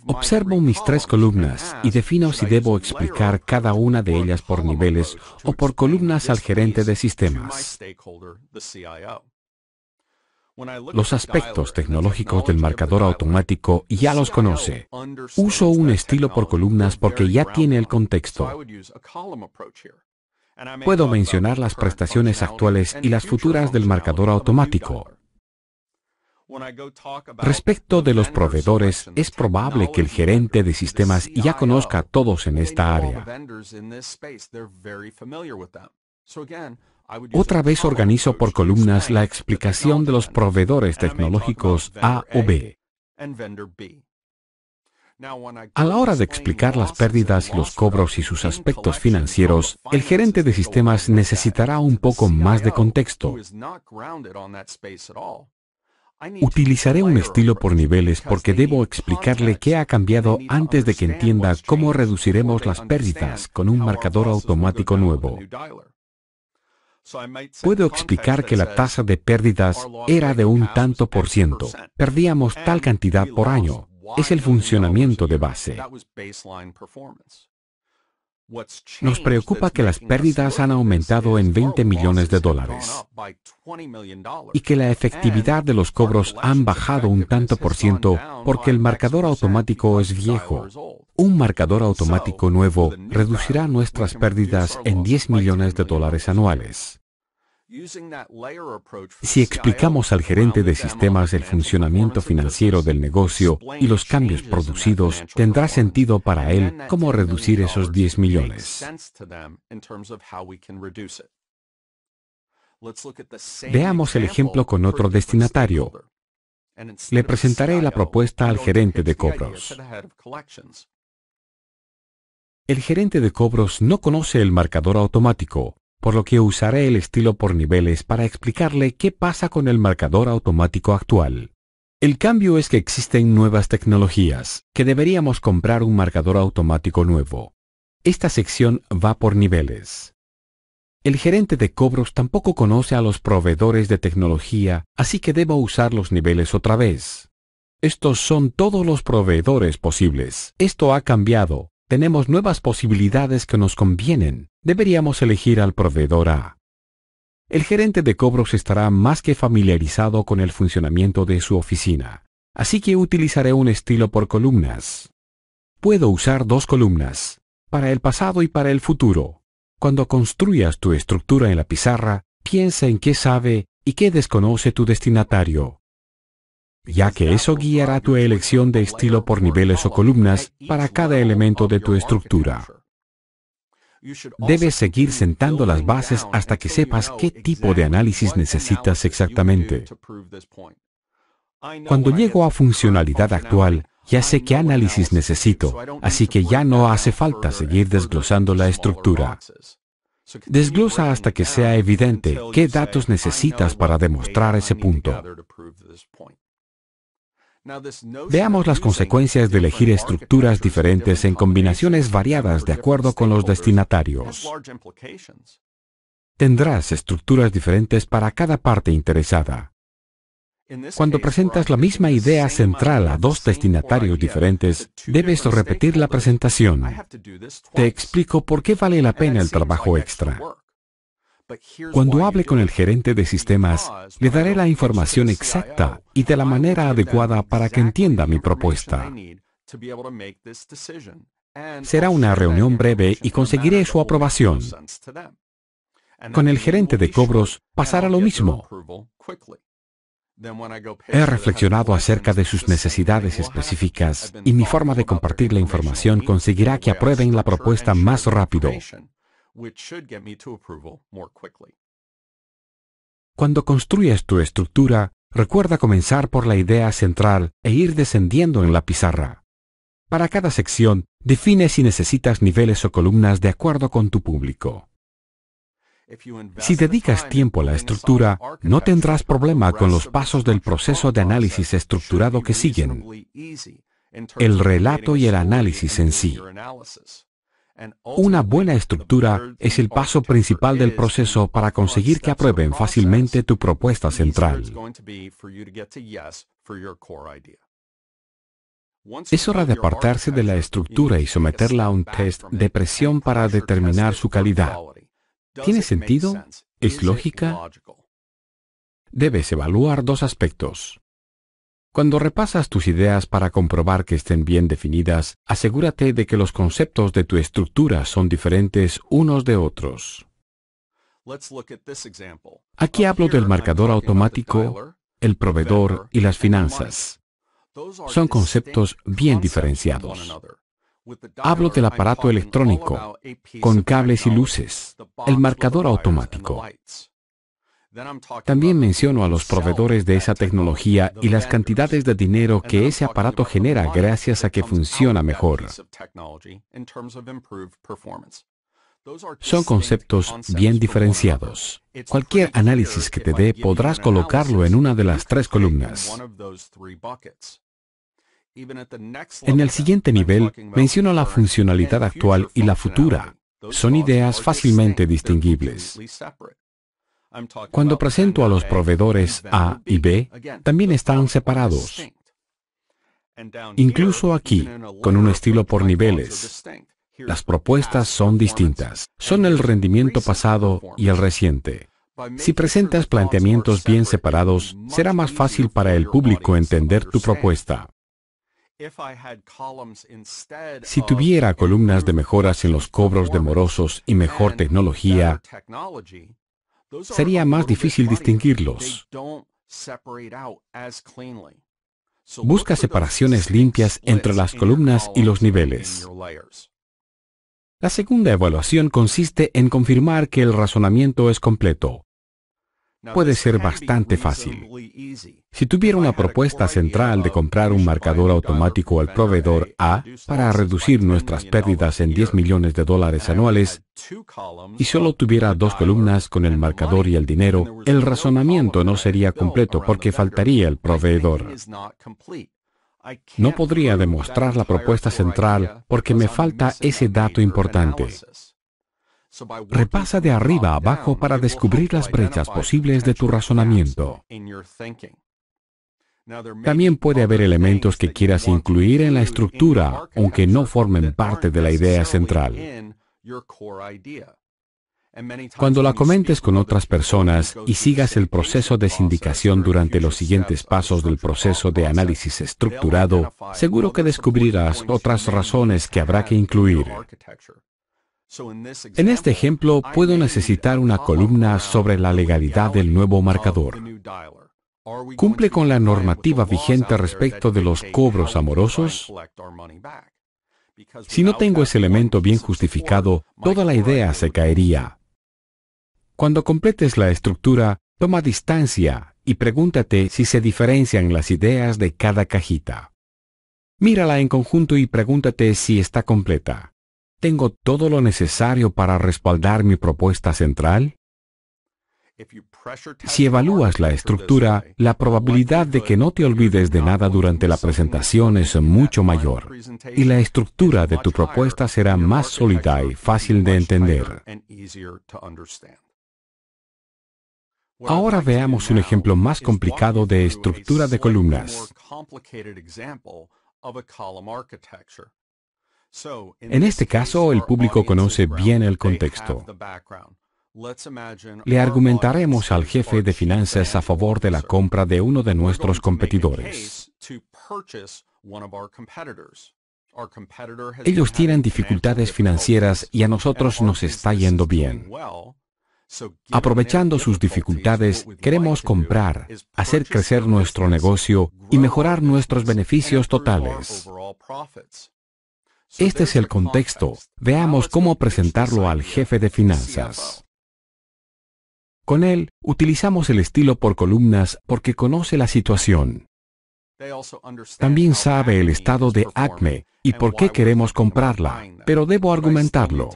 Observo mis tres columnas y defino si debo explicar cada una de ellas por niveles o por columnas al gerente de sistemas. Los aspectos tecnológicos del marcador automático ya los conoce. Uso un estilo por columnas porque ya tiene el contexto. Puedo mencionar las prestaciones actuales y las futuras del marcador automático. Respecto de los proveedores, es probable que el gerente de sistemas ya conozca a todos en esta área. Otra vez organizo por columnas la explicación de los proveedores tecnológicos A o B. A la hora de explicar las pérdidas y los cobros y sus aspectos financieros, el gerente de sistemas necesitará un poco más de contexto. Utilizaré un estilo por niveles porque debo explicarle qué ha cambiado antes de que entienda cómo reduciremos las pérdidas con un marcador automático nuevo. Puedo explicar que la tasa de pérdidas era de un tanto por ciento. Perdíamos tal cantidad por año. Es el funcionamiento de base. Nos preocupa que las pérdidas han aumentado en 20 millones de dólares y que la efectividad de los cobros han bajado un tanto por ciento porque el marcador automático es viejo. Un marcador automático nuevo reducirá nuestras pérdidas en 10 millones de dólares anuales. Si explicamos al gerente de sistemas el funcionamiento financiero del negocio y los cambios producidos, tendrá sentido para él cómo reducir esos 10 millones. Veamos el ejemplo con otro destinatario. Le presentaré la propuesta al gerente de cobros. El gerente de cobros no conoce el marcador automático, por lo que usaré el estilo por niveles para explicarle qué pasa con el marcador automático actual. El cambio es que existen nuevas tecnologías, que deberíamos comprar un marcador automático nuevo. Esta sección va por niveles. El gerente de cobros tampoco conoce a los proveedores de tecnología, así que debo usar los niveles otra vez. Estos son todos los proveedores posibles. Esto ha cambiado, tenemos nuevas posibilidades que nos convienen. Deberíamos elegir al proveedor A. El gerente de cobros estará más que familiarizado con el funcionamiento de su oficina, así que utilizaré un estilo por columnas. Puedo usar dos columnas, para el pasado y para el futuro. Cuando construyas tu estructura en la pizarra, piensa en qué sabe y qué desconoce tu destinatario ya que eso guiará tu elección de estilo por niveles o columnas para cada elemento de tu estructura. Debes seguir sentando las bases hasta que sepas qué tipo de análisis necesitas exactamente. Cuando llego a funcionalidad actual, ya sé qué análisis necesito, así que ya no hace falta seguir desglosando la estructura. Desglosa hasta que sea evidente qué datos necesitas para demostrar ese punto. Veamos las consecuencias de elegir estructuras diferentes en combinaciones variadas de acuerdo con los destinatarios. Tendrás estructuras diferentes para cada parte interesada. Cuando presentas la misma idea central a dos destinatarios diferentes, debes repetir la presentación. Te explico por qué vale la pena el trabajo extra. Cuando hable con el gerente de sistemas, le daré la información exacta y de la manera adecuada para que entienda mi propuesta. Será una reunión breve y conseguiré su aprobación. Con el gerente de cobros pasará lo mismo. He reflexionado acerca de sus necesidades específicas y mi forma de compartir la información conseguirá que aprueben la propuesta más rápido. Cuando construyes tu estructura, recuerda comenzar por la idea central e ir descendiendo en la pizarra. Para cada sección, define si necesitas niveles o columnas de acuerdo con tu público. Si dedicas tiempo a la estructura, no tendrás problema con los pasos del proceso de análisis estructurado que siguen, el relato y el análisis en sí. Una buena estructura es el paso principal del proceso para conseguir que aprueben fácilmente tu propuesta central. Es hora de apartarse de la estructura y someterla a un test de presión para determinar su calidad. ¿Tiene sentido? ¿Es lógica? Debes evaluar dos aspectos. Cuando repasas tus ideas para comprobar que estén bien definidas, asegúrate de que los conceptos de tu estructura son diferentes unos de otros. Aquí hablo del marcador automático, el proveedor y las finanzas. Son conceptos bien diferenciados. Hablo del aparato electrónico, con cables y luces, el marcador automático. También menciono a los proveedores de esa tecnología y las cantidades de dinero que ese aparato genera gracias a que funciona mejor. Son conceptos bien diferenciados. Cualquier análisis que te dé podrás colocarlo en una de las tres columnas. En el siguiente nivel menciono la funcionalidad actual y la futura. Son ideas fácilmente distinguibles. Cuando presento a los proveedores A y B, también están separados. Incluso aquí, con un estilo por niveles, las propuestas son distintas. Son el rendimiento pasado y el reciente. Si presentas planteamientos bien separados, será más fácil para el público entender tu propuesta. Si tuviera columnas de mejoras en los cobros de morosos y mejor tecnología, sería más difícil distinguirlos. Busca separaciones limpias entre las columnas y los niveles. La segunda evaluación consiste en confirmar que el razonamiento es completo. Puede ser bastante fácil. Si tuviera una propuesta central de comprar un marcador automático al proveedor A para reducir nuestras pérdidas en 10 millones de dólares anuales y solo tuviera dos columnas con el marcador y el dinero, el razonamiento no sería completo porque faltaría el proveedor. No podría demostrar la propuesta central porque me falta ese dato importante. Repasa de arriba a abajo para descubrir las brechas posibles de tu razonamiento. También puede haber elementos que quieras incluir en la estructura, aunque no formen parte de la idea central. Cuando la comentes con otras personas y sigas el proceso de sindicación durante los siguientes pasos del proceso de análisis estructurado, seguro que descubrirás otras razones que habrá que incluir. En este ejemplo, puedo necesitar una columna sobre la legalidad del nuevo marcador. ¿Cumple con la normativa vigente respecto de los cobros amorosos? Si no tengo ese elemento bien justificado, toda la idea se caería. Cuando completes la estructura, toma distancia y pregúntate si se diferencian las ideas de cada cajita. Mírala en conjunto y pregúntate si está completa. ¿Tengo todo lo necesario para respaldar mi propuesta central? Si evalúas la estructura, la probabilidad de que no te olvides de nada durante la presentación es mucho mayor y la estructura de tu propuesta será más sólida y fácil de entender. Ahora veamos un ejemplo más complicado de estructura de columnas. En este caso, el público conoce bien el contexto. Le argumentaremos al jefe de finanzas a favor de la compra de uno de nuestros competidores. Ellos tienen dificultades financieras y a nosotros nos está yendo bien. Aprovechando sus dificultades, queremos comprar, hacer crecer nuestro negocio y mejorar nuestros beneficios totales. Este es el contexto. Veamos cómo presentarlo al jefe de finanzas. Con él, utilizamos el estilo por columnas porque conoce la situación. También sabe el estado de Acme y por qué queremos comprarla, pero debo argumentarlo.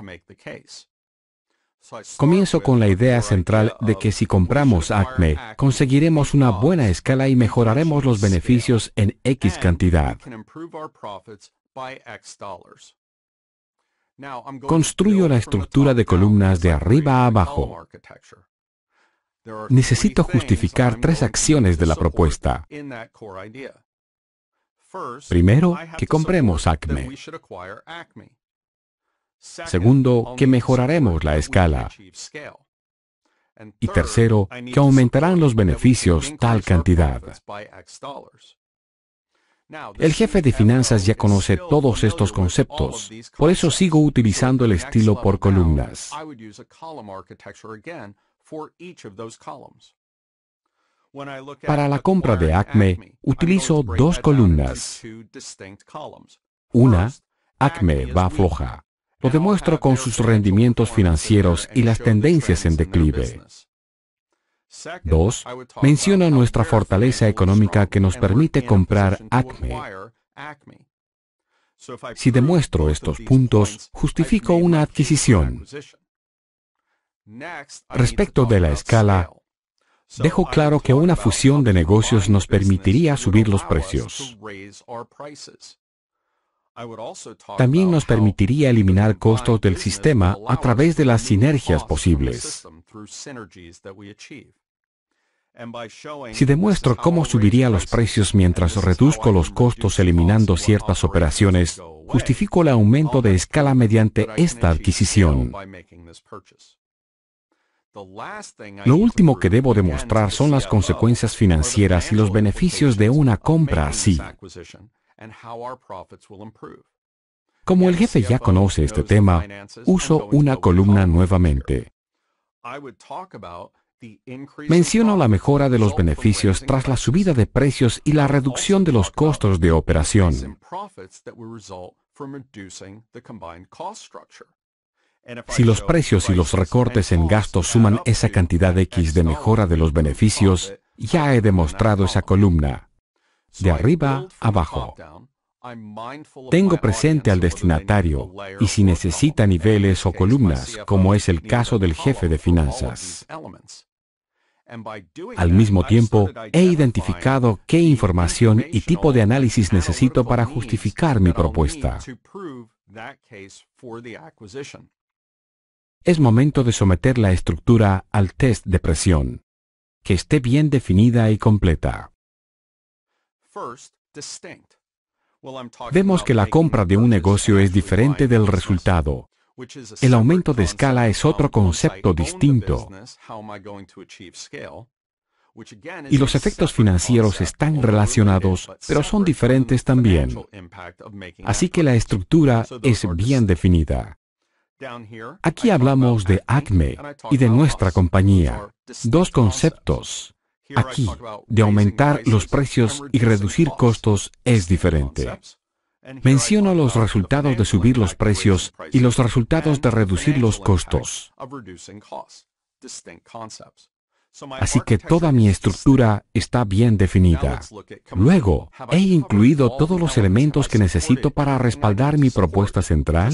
Comienzo con la idea central de que si compramos Acme, conseguiremos una buena escala y mejoraremos los beneficios en X cantidad. Construyo la estructura de columnas de arriba a abajo necesito justificar tres acciones de la propuesta. Primero, que compremos ACME. Segundo, que mejoraremos la escala. Y tercero, que aumentarán los beneficios tal cantidad. El jefe de finanzas ya conoce todos estos conceptos, por eso sigo utilizando el estilo por columnas. Para la compra de Acme, utilizo dos columnas. Una, Acme va floja. Lo demuestro con sus rendimientos financieros y las tendencias en declive. Dos, menciona nuestra fortaleza económica que nos permite comprar Acme. Si demuestro estos puntos, justifico una adquisición. Respecto de la escala, dejo claro que una fusión de negocios nos permitiría subir los precios. También nos permitiría eliminar costos del sistema a través de las sinergias posibles. Si demuestro cómo subiría los precios mientras reduzco los costos eliminando ciertas operaciones, justifico el aumento de escala mediante esta adquisición. Lo último que debo demostrar son las consecuencias financieras y los beneficios de una compra así. Como el jefe ya conoce este tema, uso una columna nuevamente. Menciono la mejora de los beneficios tras la subida de precios y la reducción de los costos de operación. Si los precios y los recortes en gastos suman esa cantidad X de mejora de los beneficios, ya he demostrado esa columna, de arriba abajo. Tengo presente al destinatario y si necesita niveles o columnas, como es el caso del jefe de finanzas. Al mismo tiempo, he identificado qué información y tipo de análisis necesito para justificar mi propuesta es momento de someter la estructura al test de presión, que esté bien definida y completa. Vemos que la compra de un negocio es diferente del resultado. El aumento de escala es otro concepto distinto. Y los efectos financieros están relacionados, pero son diferentes también. Así que la estructura es bien definida. Aquí hablamos de ACME y de nuestra compañía, dos conceptos. Aquí, de aumentar los precios y reducir costos es diferente. Menciono los resultados de subir los precios y los resultados de reducir los costos. Así que toda mi estructura está bien definida. Luego, he incluido todos los elementos que necesito para respaldar mi propuesta central.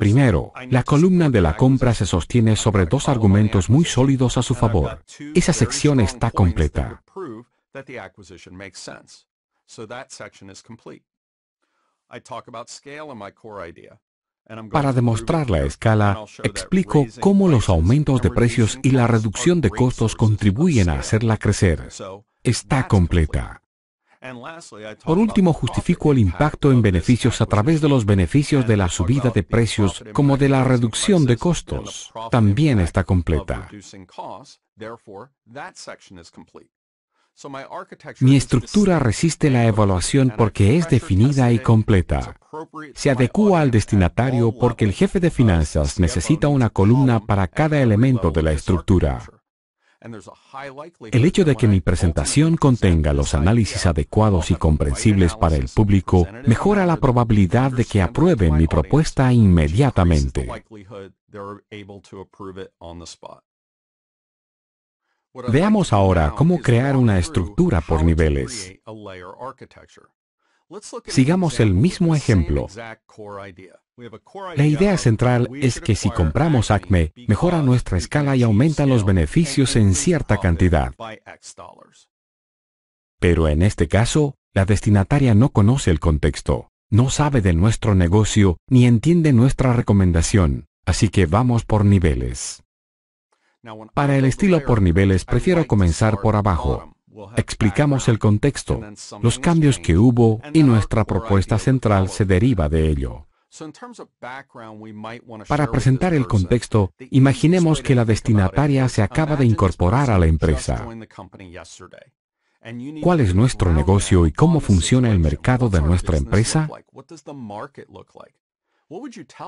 Primero, la columna de la compra se sostiene sobre dos argumentos muy sólidos a su favor. Esa sección está completa. Para demostrar la escala, explico cómo los aumentos de precios y la reducción de costos contribuyen a hacerla crecer. Está completa. Por último, justifico el impacto en beneficios a través de los beneficios de la subida de precios como de la reducción de costos. También está completa. Mi estructura resiste la evaluación porque es definida y completa. Se adecua al destinatario porque el jefe de finanzas necesita una columna para cada elemento de la estructura. El hecho de que mi presentación contenga los análisis adecuados y comprensibles para el público mejora la probabilidad de que aprueben mi propuesta inmediatamente. Veamos ahora cómo crear una estructura por niveles. Sigamos el mismo ejemplo. La idea central es que si compramos Acme, mejora nuestra escala y aumenta los beneficios en cierta cantidad. Pero en este caso, la destinataria no conoce el contexto, no sabe de nuestro negocio ni entiende nuestra recomendación, así que vamos por niveles. Para el estilo por niveles prefiero comenzar por abajo. Explicamos el contexto, los cambios que hubo y nuestra propuesta central se deriva de ello. Para presentar el contexto, imaginemos que la destinataria se acaba de incorporar a la empresa. ¿Cuál es nuestro negocio y cómo funciona el mercado de nuestra empresa?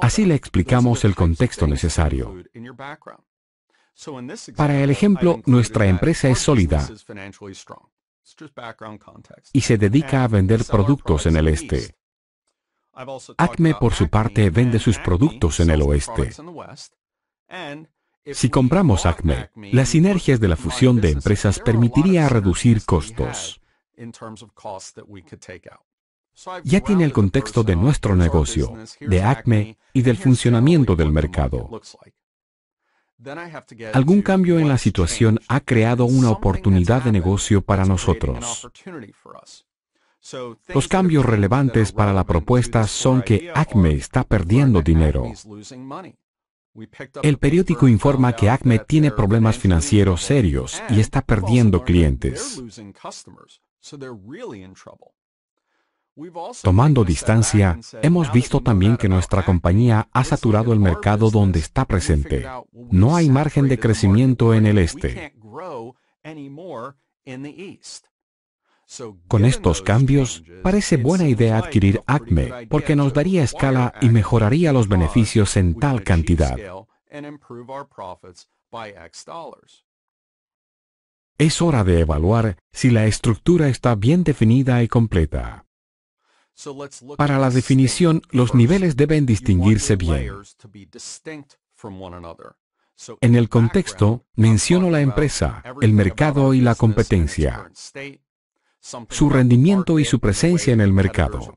Así le explicamos el contexto necesario. Para el ejemplo, nuestra empresa es sólida y se dedica a vender este. productos en el este. Acme, por su parte, vende sus productos en el oeste. Si compramos Acme, las sinergias de la fusión de empresas permitiría reducir costos. Ya tiene el contexto de nuestro negocio, de Acme y del funcionamiento del mercado. Algún cambio en la situación ha creado una oportunidad de negocio para nosotros. Los cambios relevantes para la propuesta son que Acme está perdiendo dinero. El periódico informa que Acme tiene problemas financieros serios y está perdiendo clientes. Tomando distancia, hemos visto también que nuestra compañía ha saturado el mercado donde está presente. No hay margen de crecimiento en el este. Con estos cambios, parece buena idea adquirir ACME porque nos daría escala y mejoraría los beneficios en tal cantidad. Es hora de evaluar si la estructura está bien definida y completa. Para la definición, los niveles deben distinguirse bien. En el contexto, menciono la empresa, el mercado y la competencia, su rendimiento y su presencia en el mercado.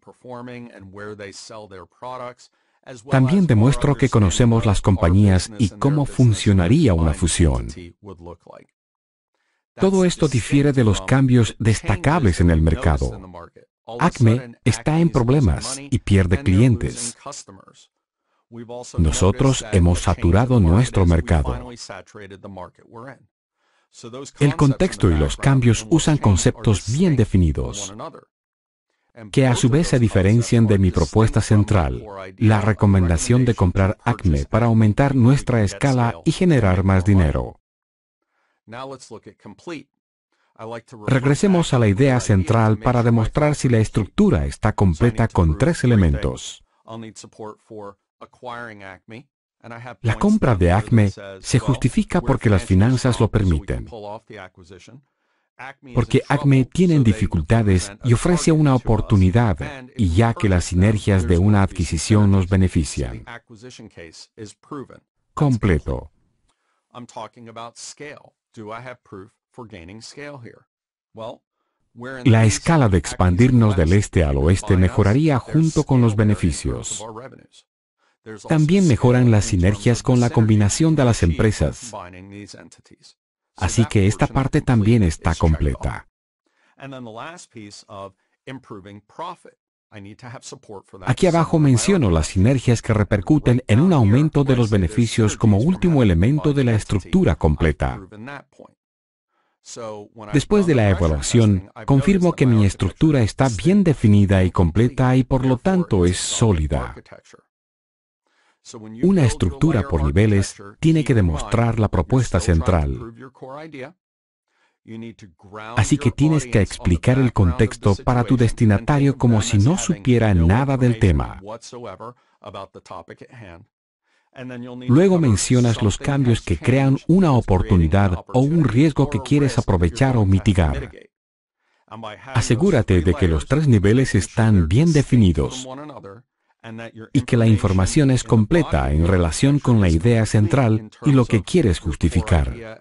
También demuestro que conocemos las compañías y cómo funcionaría una fusión. Todo esto difiere de los cambios destacables en el mercado. Acme está en problemas y pierde clientes. Nosotros hemos saturado nuestro mercado. El contexto y los cambios usan conceptos bien definidos, que a su vez se diferencian de mi propuesta central, la recomendación de comprar Acme para aumentar nuestra escala y generar más dinero. Regresemos a la idea central para demostrar si la estructura está completa con tres elementos. La compra de Acme se justifica porque las finanzas lo permiten, porque Acme tienen dificultades y ofrece una oportunidad, y ya que las sinergias de una adquisición nos benefician. Completo. La escala de expandirnos del este al oeste mejoraría junto con los beneficios. También mejoran las sinergias con la combinación de las empresas. Así que esta parte también está completa. Aquí abajo menciono las sinergias que repercuten en un aumento de los beneficios como último elemento de la estructura completa. Después de la evaluación, confirmo que mi estructura está bien definida y completa y por lo tanto es sólida. Una estructura por niveles tiene que demostrar la propuesta central. Así que tienes que explicar el contexto para tu destinatario como si no supiera nada del tema. Luego mencionas los cambios que crean una oportunidad o un riesgo que quieres aprovechar o mitigar. Asegúrate de que los tres niveles están bien definidos y que la información es completa en relación con la idea central y lo que quieres justificar.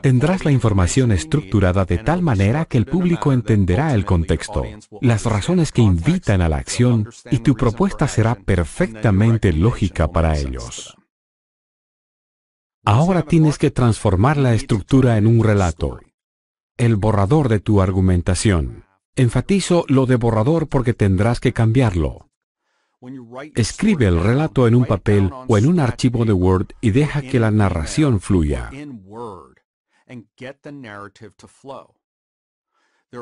Tendrás la información estructurada de tal manera que el público entenderá el contexto, las razones que invitan a la acción y tu propuesta será perfectamente lógica para ellos. Ahora tienes que transformar la estructura en un relato, el borrador de tu argumentación. Enfatizo lo de borrador porque tendrás que cambiarlo. Escribe el relato en un papel o en un archivo de Word y deja que la narración fluya.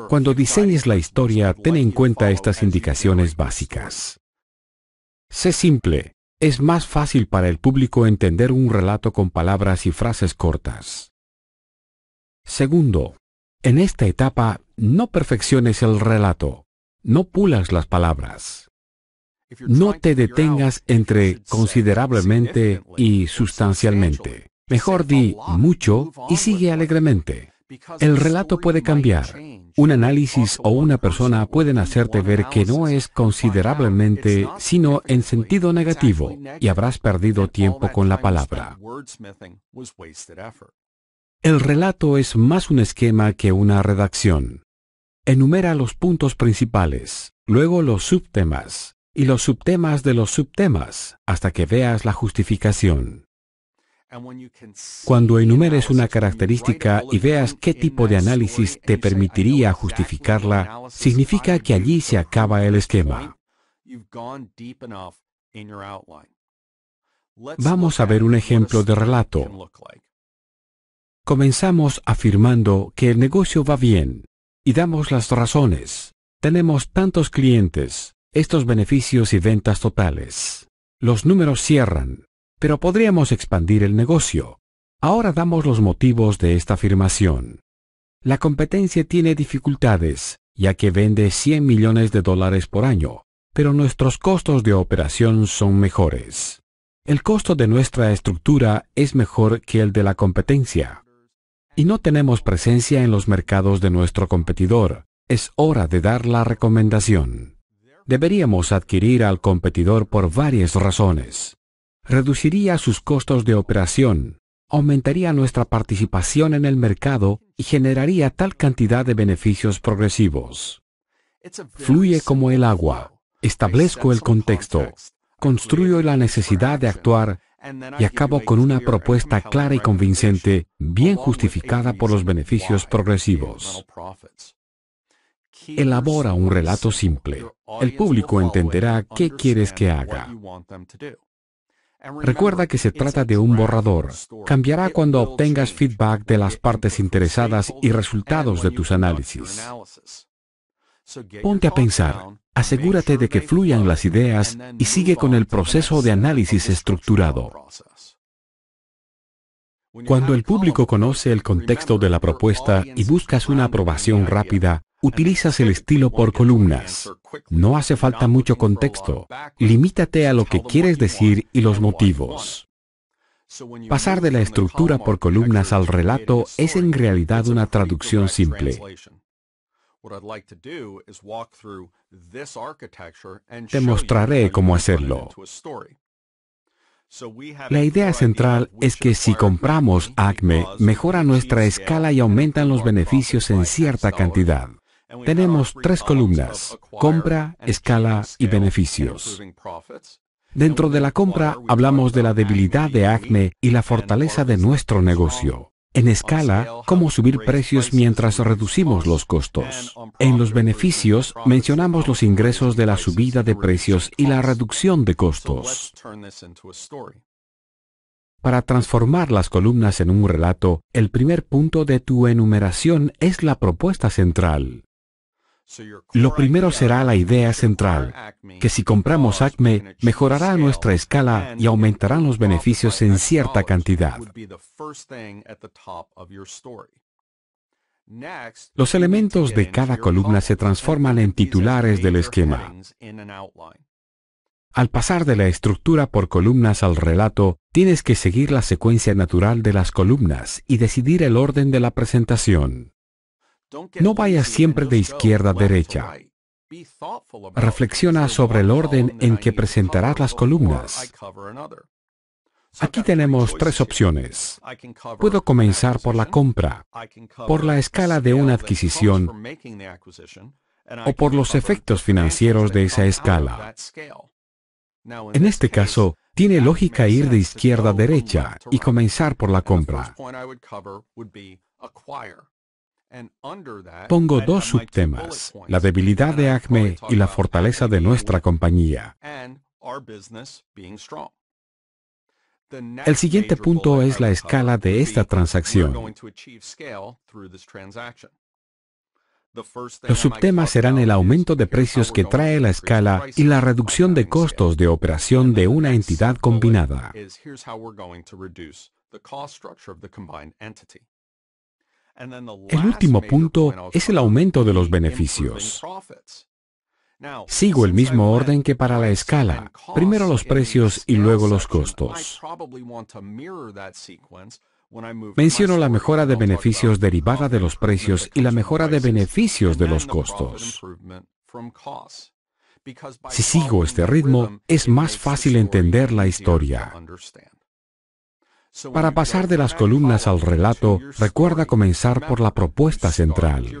Cuando diseñes la historia, ten en cuenta estas indicaciones básicas. Sé simple. Es más fácil para el público entender un relato con palabras y frases cortas. Segundo, en esta etapa no perfecciones el relato, no pulas las palabras. No te detengas entre considerablemente y sustancialmente. Mejor di mucho y sigue alegremente. El relato puede cambiar. Un análisis o una persona pueden hacerte ver que no es considerablemente, sino en sentido negativo, y habrás perdido tiempo con la palabra. El relato es más un esquema que una redacción. Enumera los puntos principales, luego los subtemas, y los subtemas de los subtemas, hasta que veas la justificación. Cuando enumeres una característica y veas qué tipo de análisis te permitiría justificarla, significa que allí se acaba el esquema. Vamos a ver un ejemplo de relato. Comenzamos afirmando que el negocio va bien y damos las razones. Tenemos tantos clientes, estos beneficios y ventas totales. Los números cierran, pero podríamos expandir el negocio. Ahora damos los motivos de esta afirmación. La competencia tiene dificultades, ya que vende 100 millones de dólares por año, pero nuestros costos de operación son mejores. El costo de nuestra estructura es mejor que el de la competencia. Y no tenemos presencia en los mercados de nuestro competidor. Es hora de dar la recomendación. Deberíamos adquirir al competidor por varias razones reduciría sus costos de operación, aumentaría nuestra participación en el mercado y generaría tal cantidad de beneficios progresivos. Fluye como el agua. Establezco el contexto. Construyo la necesidad de actuar y acabo con una propuesta clara y convincente, bien justificada por los beneficios progresivos. Elabora un relato simple. El público entenderá qué quieres que haga. Recuerda que se trata de un borrador. Cambiará cuando obtengas feedback de las partes interesadas y resultados de tus análisis. Ponte a pensar, asegúrate de que fluyan las ideas y sigue con el proceso de análisis estructurado. Cuando el público conoce el contexto de la propuesta y buscas una aprobación rápida, Utilizas el estilo por columnas. No hace falta mucho contexto. Limítate a lo que quieres decir y los motivos. Pasar de la estructura por columnas al relato es en realidad una traducción simple. Te mostraré cómo hacerlo. La idea central es que si compramos ACME, mejora nuestra escala y aumentan los beneficios en cierta cantidad. Tenemos tres columnas, compra, escala y beneficios. Dentro de la compra hablamos de la debilidad de Acme y la fortaleza de nuestro negocio. En escala, cómo subir precios mientras reducimos los costos. En los beneficios, mencionamos los ingresos de la subida de precios y la reducción de costos. Para transformar las columnas en un relato, el primer punto de tu enumeración es la propuesta central. Lo primero será la idea central, que si compramos Acme, mejorará nuestra escala y aumentarán los beneficios en cierta cantidad. Los elementos de cada columna se transforman en titulares del esquema. Al pasar de la estructura por columnas al relato, tienes que seguir la secuencia natural de las columnas y decidir el orden de la presentación. No vayas siempre de izquierda a derecha. Reflexiona sobre el orden en que presentarás las columnas. Aquí tenemos tres opciones. Puedo comenzar por la compra, por la escala de una adquisición o por los efectos financieros de esa escala. En este caso, tiene lógica ir de izquierda a derecha y comenzar por la compra. Pongo dos subtemas, la debilidad de Acme y la fortaleza de nuestra compañía. El siguiente punto es la escala de esta transacción. Los subtemas serán el aumento de precios que trae la escala y la reducción de costos de operación de una entidad combinada. El último punto es el aumento de los beneficios. Sigo el mismo orden que para la escala, primero los precios y luego los costos. Menciono la mejora de beneficios derivada de los precios y la mejora de beneficios de los costos. Si sigo este ritmo, es más fácil entender la historia. Para pasar de las columnas al relato, recuerda comenzar por la propuesta central.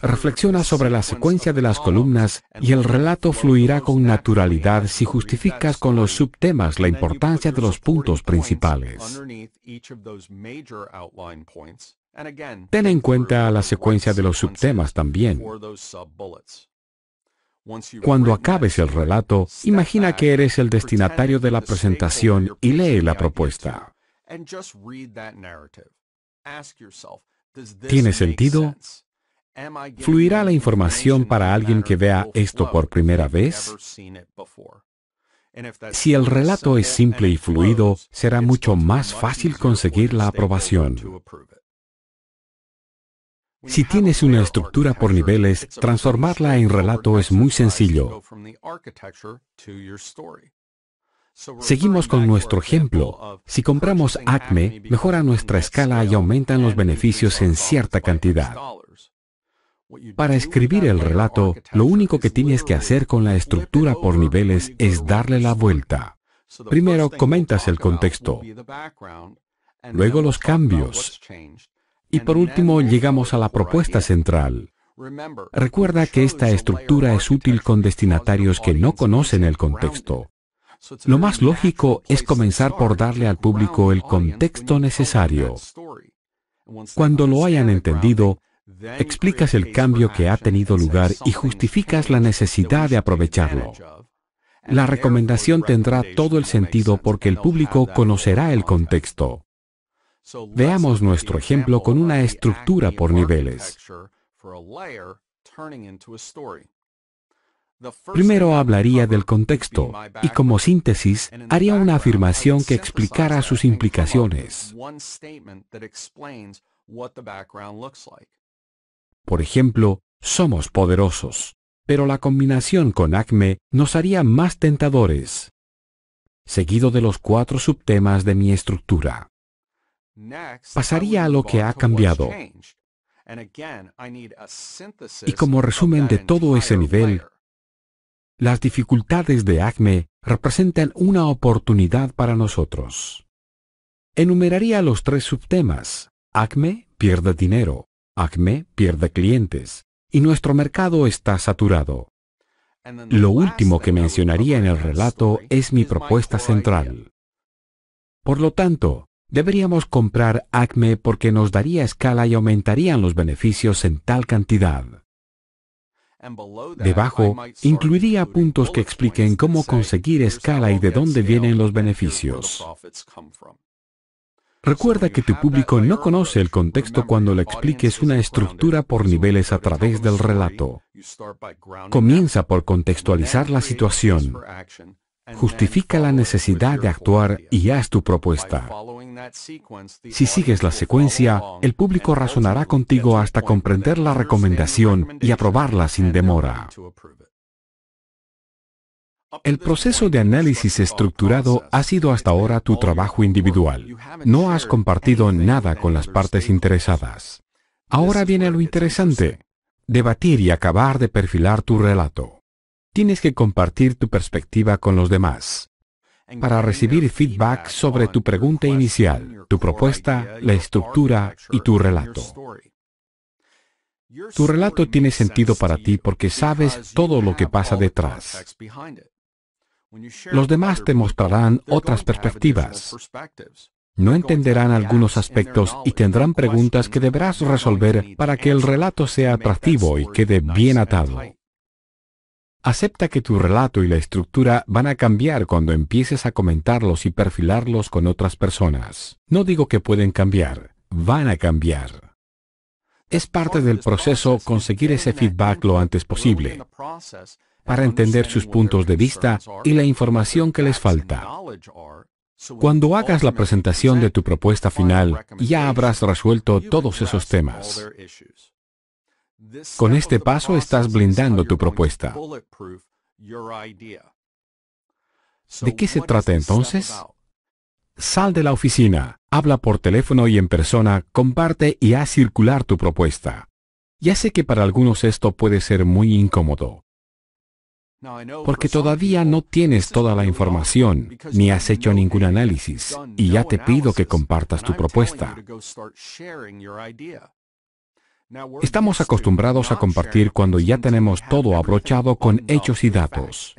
Reflexiona sobre la secuencia de las columnas y el relato fluirá con naturalidad si justificas con los subtemas la importancia de los puntos principales. Ten en cuenta la secuencia de los subtemas también. Cuando acabes el relato, imagina que eres el destinatario de la presentación y lee la propuesta. ¿Tiene sentido? ¿Fluirá la información para alguien que vea esto por primera vez? Si el relato es simple y fluido, será mucho más fácil conseguir la aprobación. Si tienes una estructura por niveles, transformarla en relato es muy sencillo. Seguimos con nuestro ejemplo. Si compramos Acme, mejora nuestra escala y aumentan los beneficios en cierta cantidad. Para escribir el relato, lo único que tienes que hacer con la estructura por niveles es darle la vuelta. Primero comentas el contexto, luego los cambios, y por último, llegamos a la propuesta central. Recuerda que esta estructura es útil con destinatarios que no conocen el contexto. Lo más lógico es comenzar por darle al público el contexto necesario. Cuando lo hayan entendido, explicas el cambio que ha tenido lugar y justificas la necesidad de aprovecharlo. La recomendación tendrá todo el sentido porque el público conocerá el contexto. Veamos nuestro ejemplo con una estructura por niveles. Primero hablaría del contexto y como síntesis haría una afirmación que explicara sus implicaciones. Por ejemplo, somos poderosos, pero la combinación con ACME nos haría más tentadores. Seguido de los cuatro subtemas de mi estructura. Pasaría a lo que ha cambiado. Y como resumen de todo ese nivel, las dificultades de ACME representan una oportunidad para nosotros. Enumeraría los tres subtemas. ACME pierde dinero, ACME pierde clientes, y nuestro mercado está saturado. Lo último que mencionaría en el relato es mi propuesta central. Por lo tanto, Deberíamos comprar Acme porque nos daría escala y aumentarían los beneficios en tal cantidad. Debajo, incluiría puntos que expliquen cómo conseguir escala y de dónde vienen los beneficios. Recuerda que tu público no conoce el contexto cuando le expliques una estructura por niveles a través del relato. Comienza por contextualizar la situación. Justifica la necesidad de actuar y haz tu propuesta. Si sigues la secuencia, el público razonará contigo hasta comprender la recomendación y aprobarla sin demora. El proceso de análisis estructurado ha sido hasta ahora tu trabajo individual. No has compartido nada con las partes interesadas. Ahora viene lo interesante. Debatir y acabar de perfilar tu relato. Tienes que compartir tu perspectiva con los demás para recibir feedback sobre tu pregunta inicial, tu propuesta, la estructura y tu relato. Tu relato tiene sentido para ti porque sabes todo lo que pasa detrás. Los demás te mostrarán otras perspectivas. No entenderán algunos aspectos y tendrán preguntas que deberás resolver para que el relato sea atractivo y quede bien atado. Acepta que tu relato y la estructura van a cambiar cuando empieces a comentarlos y perfilarlos con otras personas. No digo que pueden cambiar, van a cambiar. Es parte del proceso conseguir ese feedback lo antes posible para entender sus puntos de vista y la información que les falta. Cuando hagas la presentación de tu propuesta final, ya habrás resuelto todos esos temas. Con este paso estás blindando tu propuesta. ¿De qué se trata entonces? Sal de la oficina, habla por teléfono y en persona, comparte y haz circular tu propuesta. Ya sé que para algunos esto puede ser muy incómodo, porque todavía no tienes toda la información, ni has hecho ningún análisis, y ya te pido que compartas tu propuesta. Estamos acostumbrados a compartir cuando ya tenemos todo abrochado con hechos y datos.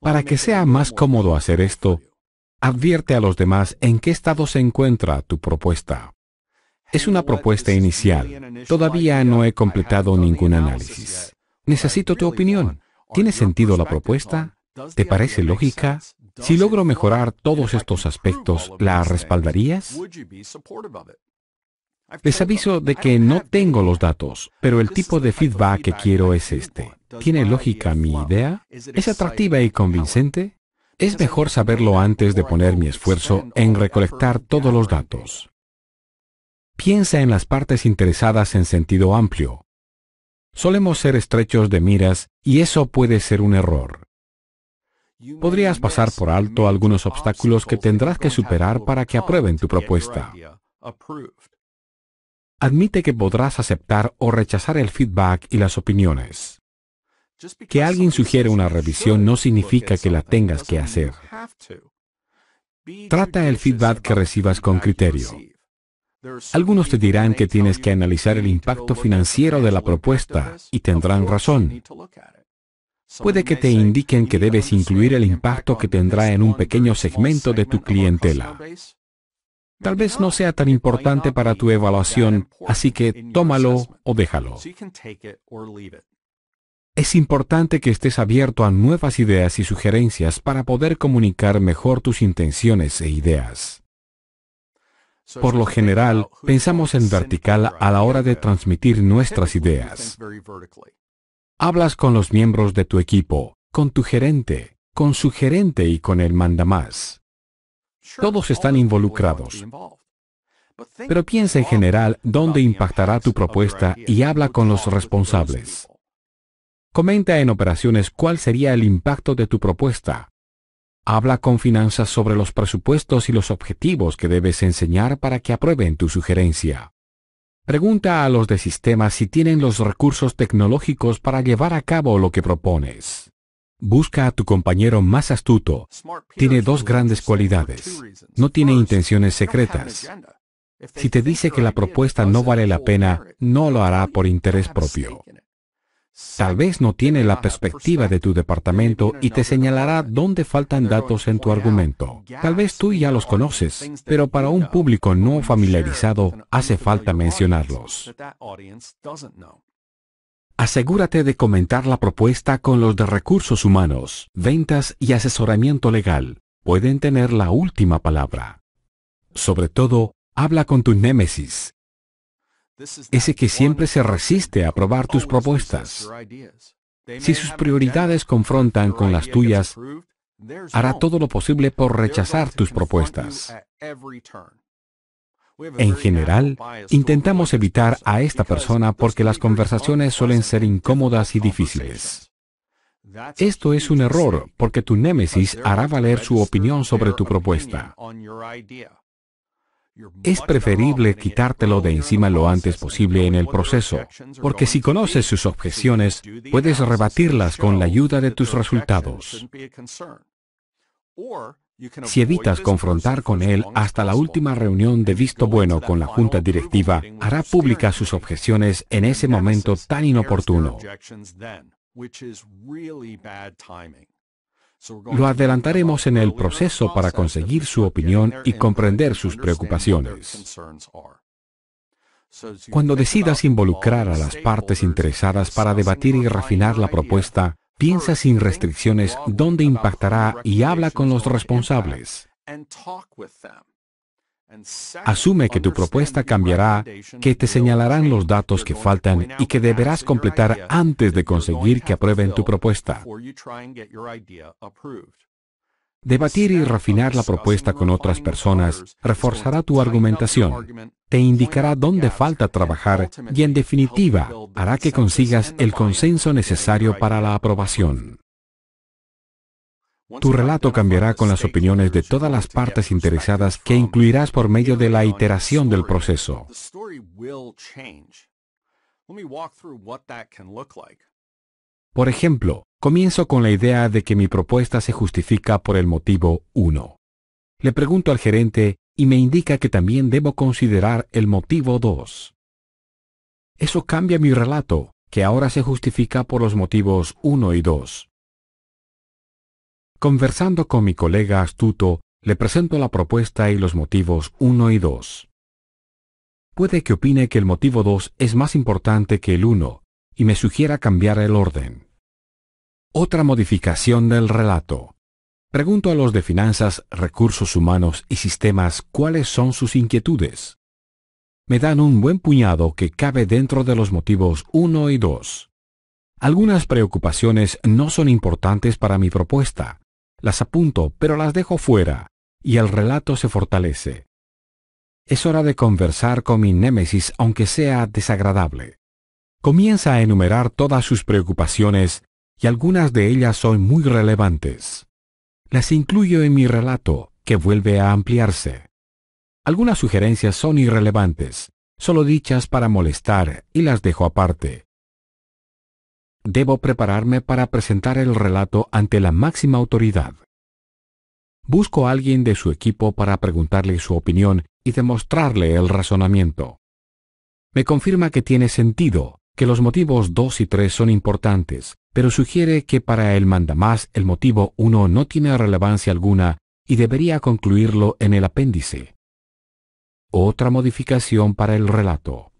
Para que sea más cómodo hacer esto, advierte a los demás en qué estado se encuentra tu propuesta. Es una propuesta inicial. Todavía no he completado ningún análisis. Necesito tu opinión. ¿Tiene sentido la propuesta? ¿Te parece lógica? Si logro mejorar todos estos aspectos, ¿la respaldarías? Les aviso de que no tengo los datos, pero el tipo de feedback que quiero es este. ¿Tiene lógica mi idea? ¿Es atractiva y convincente? Es mejor saberlo antes de poner mi esfuerzo en recolectar todos los datos. Piensa en las partes interesadas en sentido amplio. Solemos ser estrechos de miras y eso puede ser un error. Podrías pasar por alto algunos obstáculos que tendrás que superar para que aprueben tu propuesta. Admite que podrás aceptar o rechazar el feedback y las opiniones. Que alguien sugiere una revisión no significa que la tengas que hacer. Trata el feedback que recibas con criterio. Algunos te dirán que tienes que analizar el impacto financiero de la propuesta y tendrán razón. Puede que te indiquen que debes incluir el impacto que tendrá en un pequeño segmento de tu clientela. Tal vez no sea tan importante para tu evaluación, así que tómalo o déjalo. Es importante que estés abierto a nuevas ideas y sugerencias para poder comunicar mejor tus intenciones e ideas. Por lo general, pensamos en vertical a la hora de transmitir nuestras ideas. Hablas con los miembros de tu equipo, con tu gerente, con su gerente y con el mandamás. Todos están involucrados. Pero piensa en general dónde impactará tu propuesta y habla con los responsables. Comenta en operaciones cuál sería el impacto de tu propuesta. Habla con finanzas sobre los presupuestos y los objetivos que debes enseñar para que aprueben tu sugerencia. Pregunta a los de sistemas si tienen los recursos tecnológicos para llevar a cabo lo que propones. Busca a tu compañero más astuto. Tiene dos grandes cualidades. No tiene intenciones secretas. Si te dice que la propuesta no vale la pena, no lo hará por interés propio. Tal vez no tiene la perspectiva de tu departamento y te señalará dónde faltan datos en tu argumento. Tal vez tú ya los conoces, pero para un público no familiarizado hace falta mencionarlos. Asegúrate de comentar la propuesta con los de recursos humanos, ventas y asesoramiento legal. Pueden tener la última palabra. Sobre todo, habla con tu némesis, ese que siempre se resiste a aprobar tus propuestas. Si sus prioridades confrontan con las tuyas, hará todo lo posible por rechazar tus propuestas. En general, intentamos evitar a esta persona porque las conversaciones suelen ser incómodas y difíciles. Esto es un error porque tu némesis hará valer su opinión sobre tu propuesta. Es preferible quitártelo de encima lo antes posible en el proceso, porque si conoces sus objeciones, puedes rebatirlas con la ayuda de tus resultados. Si evitas confrontar con él hasta la última reunión de visto bueno con la junta directiva, hará pública sus objeciones en ese momento tan inoportuno. Lo adelantaremos en el proceso para conseguir su opinión y comprender sus preocupaciones. Cuando decidas involucrar a las partes interesadas para debatir y refinar la propuesta, Piensa sin restricciones dónde impactará y habla con los responsables. Asume que tu propuesta cambiará, que te señalarán los datos que faltan y que deberás completar antes de conseguir que aprueben tu propuesta. Debatir y refinar la propuesta con otras personas reforzará tu argumentación, te indicará dónde falta trabajar y en definitiva hará que consigas el consenso necesario para la aprobación. Tu relato cambiará con las opiniones de todas las partes interesadas que incluirás por medio de la iteración del proceso. Por ejemplo, Comienzo con la idea de que mi propuesta se justifica por el motivo 1. Le pregunto al gerente y me indica que también debo considerar el motivo 2. Eso cambia mi relato, que ahora se justifica por los motivos 1 y 2. Conversando con mi colega astuto, le presento la propuesta y los motivos 1 y 2. Puede que opine que el motivo 2 es más importante que el 1, y me sugiera cambiar el orden. Otra modificación del relato. Pregunto a los de finanzas, recursos humanos y sistemas cuáles son sus inquietudes. Me dan un buen puñado que cabe dentro de los motivos 1 y 2. Algunas preocupaciones no son importantes para mi propuesta. Las apunto, pero las dejo fuera, y el relato se fortalece. Es hora de conversar con mi némesis aunque sea desagradable. Comienza a enumerar todas sus preocupaciones y algunas de ellas son muy relevantes. Las incluyo en mi relato, que vuelve a ampliarse. Algunas sugerencias son irrelevantes, solo dichas para molestar, y las dejo aparte. Debo prepararme para presentar el relato ante la máxima autoridad. Busco a alguien de su equipo para preguntarle su opinión y demostrarle el razonamiento. Me confirma que tiene sentido, que los motivos 2 y 3 son importantes, pero sugiere que para el mandamás el motivo 1 no tiene relevancia alguna y debería concluirlo en el apéndice. Otra modificación para el relato.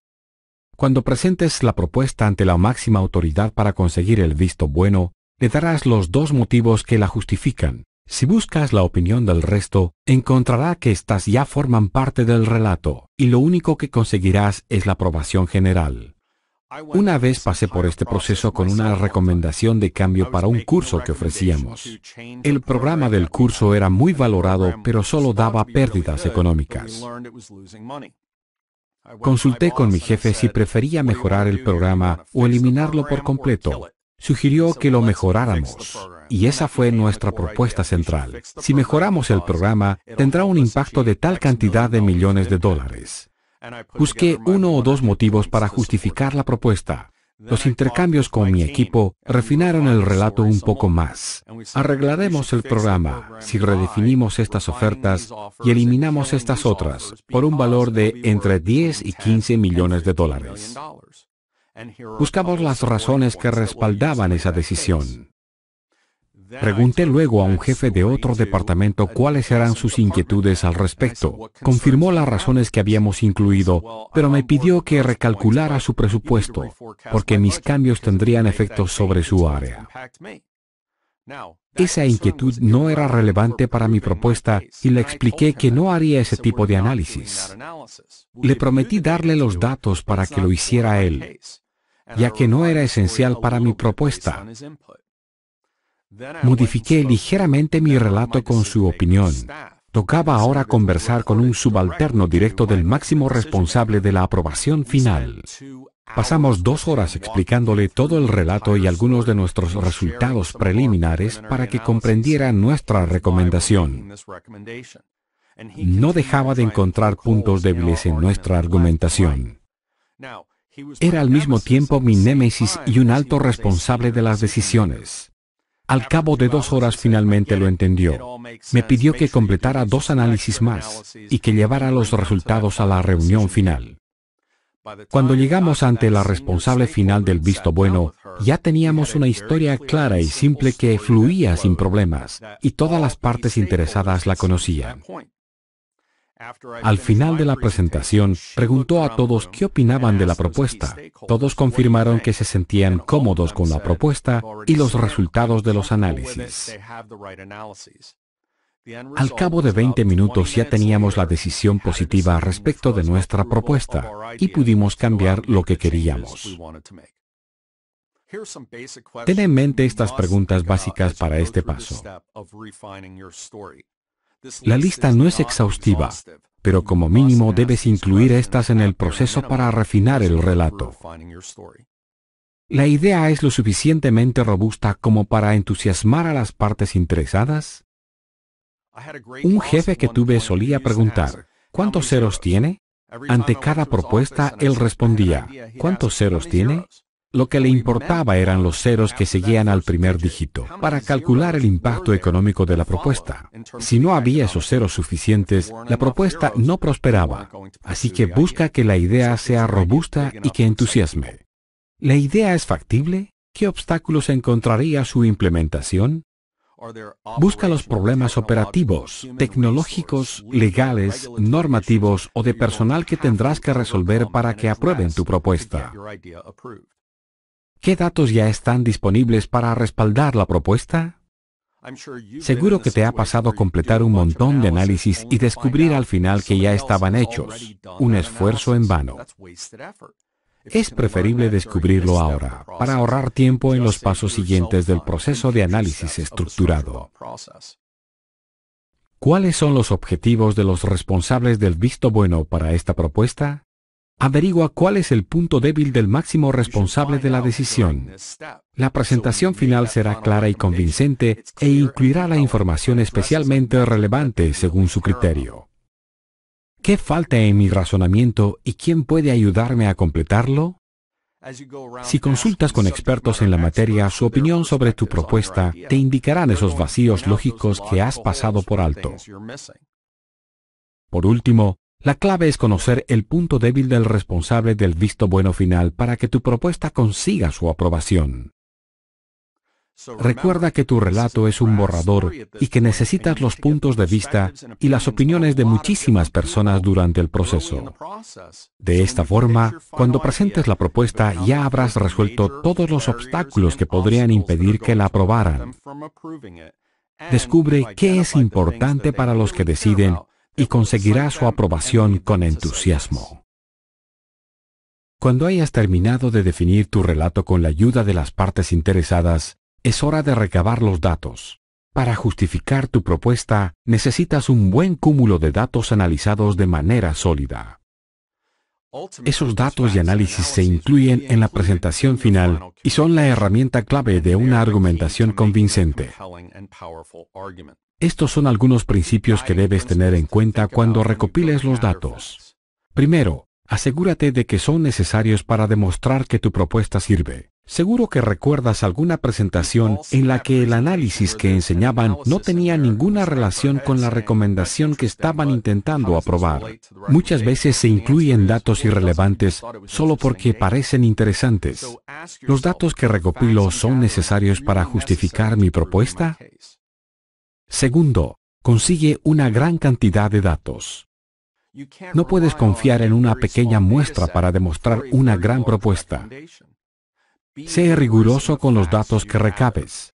Cuando presentes la propuesta ante la máxima autoridad para conseguir el visto bueno, le darás los dos motivos que la justifican. Si buscas la opinión del resto, encontrará que éstas ya forman parte del relato, y lo único que conseguirás es la aprobación general. Una vez pasé por este proceso con una recomendación de cambio para un curso que ofrecíamos. El programa del curso era muy valorado, pero solo daba pérdidas económicas. Consulté con mi jefe si prefería mejorar el programa o eliminarlo por completo. Sugirió que lo mejoráramos. Y esa fue nuestra propuesta central. Si mejoramos el programa, tendrá un impacto de tal cantidad de millones de dólares. Busqué uno o dos motivos para justificar la propuesta. Los intercambios con mi equipo refinaron el relato un poco más. Arreglaremos el programa si redefinimos estas ofertas y eliminamos estas otras por un valor de entre 10 y 15 millones de dólares. Buscamos las razones que respaldaban esa decisión. Pregunté luego a un jefe de otro departamento cuáles eran sus inquietudes al respecto. Confirmó las razones que habíamos incluido, pero me pidió que recalculara su presupuesto, porque mis cambios tendrían efectos sobre su área. Esa inquietud no era relevante para mi propuesta y le expliqué que no haría ese tipo de análisis. Le prometí darle los datos para que lo hiciera él, ya que no era esencial para mi propuesta. Modifiqué ligeramente mi relato con su opinión. Tocaba ahora conversar con un subalterno directo del máximo responsable de la aprobación final. Pasamos dos horas explicándole todo el relato y algunos de nuestros resultados preliminares para que comprendiera nuestra recomendación. No dejaba de encontrar puntos débiles en nuestra argumentación. Era al mismo tiempo mi némesis y un alto responsable de las decisiones. Al cabo de dos horas finalmente lo entendió. Me pidió que completara dos análisis más y que llevara los resultados a la reunión final. Cuando llegamos ante la responsable final del visto bueno, ya teníamos una historia clara y simple que fluía sin problemas, y todas las partes interesadas la conocían. Al final de la presentación, preguntó a todos qué opinaban de la propuesta. Todos confirmaron que se sentían cómodos con la propuesta y los resultados de los análisis. Al cabo de 20 minutos ya teníamos la decisión positiva respecto de nuestra propuesta y pudimos cambiar lo que queríamos. Ten en mente estas preguntas básicas para este paso. La lista no es exhaustiva, pero como mínimo debes incluir estas en el proceso para refinar el relato. La idea es lo suficientemente robusta como para entusiasmar a las partes interesadas. Un jefe que tuve solía preguntar, ¿cuántos ceros tiene? Ante cada propuesta, él respondía, ¿cuántos ceros tiene? Lo que le importaba eran los ceros que seguían al primer dígito para calcular el impacto económico de la propuesta. Si no había esos ceros suficientes, la propuesta no prosperaba. Así que busca que la idea sea robusta y que entusiasme. ¿La idea es factible? ¿Qué obstáculos encontraría su implementación? Busca los problemas operativos, tecnológicos, legales, normativos o de personal que tendrás que resolver para que aprueben tu propuesta. ¿Qué datos ya están disponibles para respaldar la propuesta? Seguro que te ha pasado completar un montón de análisis y descubrir al final que ya estaban hechos. Un esfuerzo en vano. Es preferible descubrirlo ahora, para ahorrar tiempo en los pasos siguientes del proceso de análisis estructurado. ¿Cuáles son los objetivos de los responsables del visto bueno para esta propuesta? Averigua cuál es el punto débil del máximo responsable de la decisión. La presentación final será clara y convincente e incluirá la información especialmente relevante según su criterio. ¿Qué falta en mi razonamiento y quién puede ayudarme a completarlo? Si consultas con expertos en la materia, su opinión sobre tu propuesta te indicarán esos vacíos lógicos que has pasado por alto. Por último, la clave es conocer el punto débil del responsable del visto bueno final para que tu propuesta consiga su aprobación. Recuerda que tu relato es un borrador y que necesitas los puntos de vista y las opiniones de muchísimas personas durante el proceso. De esta forma, cuando presentes la propuesta ya habrás resuelto todos los obstáculos que podrían impedir que la aprobaran. Descubre qué es importante para los que deciden y conseguirá su aprobación con entusiasmo. Cuando hayas terminado de definir tu relato con la ayuda de las partes interesadas, es hora de recabar los datos. Para justificar tu propuesta, necesitas un buen cúmulo de datos analizados de manera sólida. Esos datos y análisis se incluyen en la presentación final y son la herramienta clave de una argumentación convincente. Estos son algunos principios que debes tener en cuenta cuando recopiles los datos. Primero, asegúrate de que son necesarios para demostrar que tu propuesta sirve. Seguro que recuerdas alguna presentación en la que el análisis que enseñaban no tenía ninguna relación con la recomendación que estaban intentando aprobar. Muchas veces se incluyen datos irrelevantes solo porque parecen interesantes. ¿Los datos que recopilo son necesarios para justificar mi propuesta? Segundo, consigue una gran cantidad de datos. No puedes confiar en una pequeña muestra para demostrar una gran propuesta. Sé riguroso con los datos que recabes.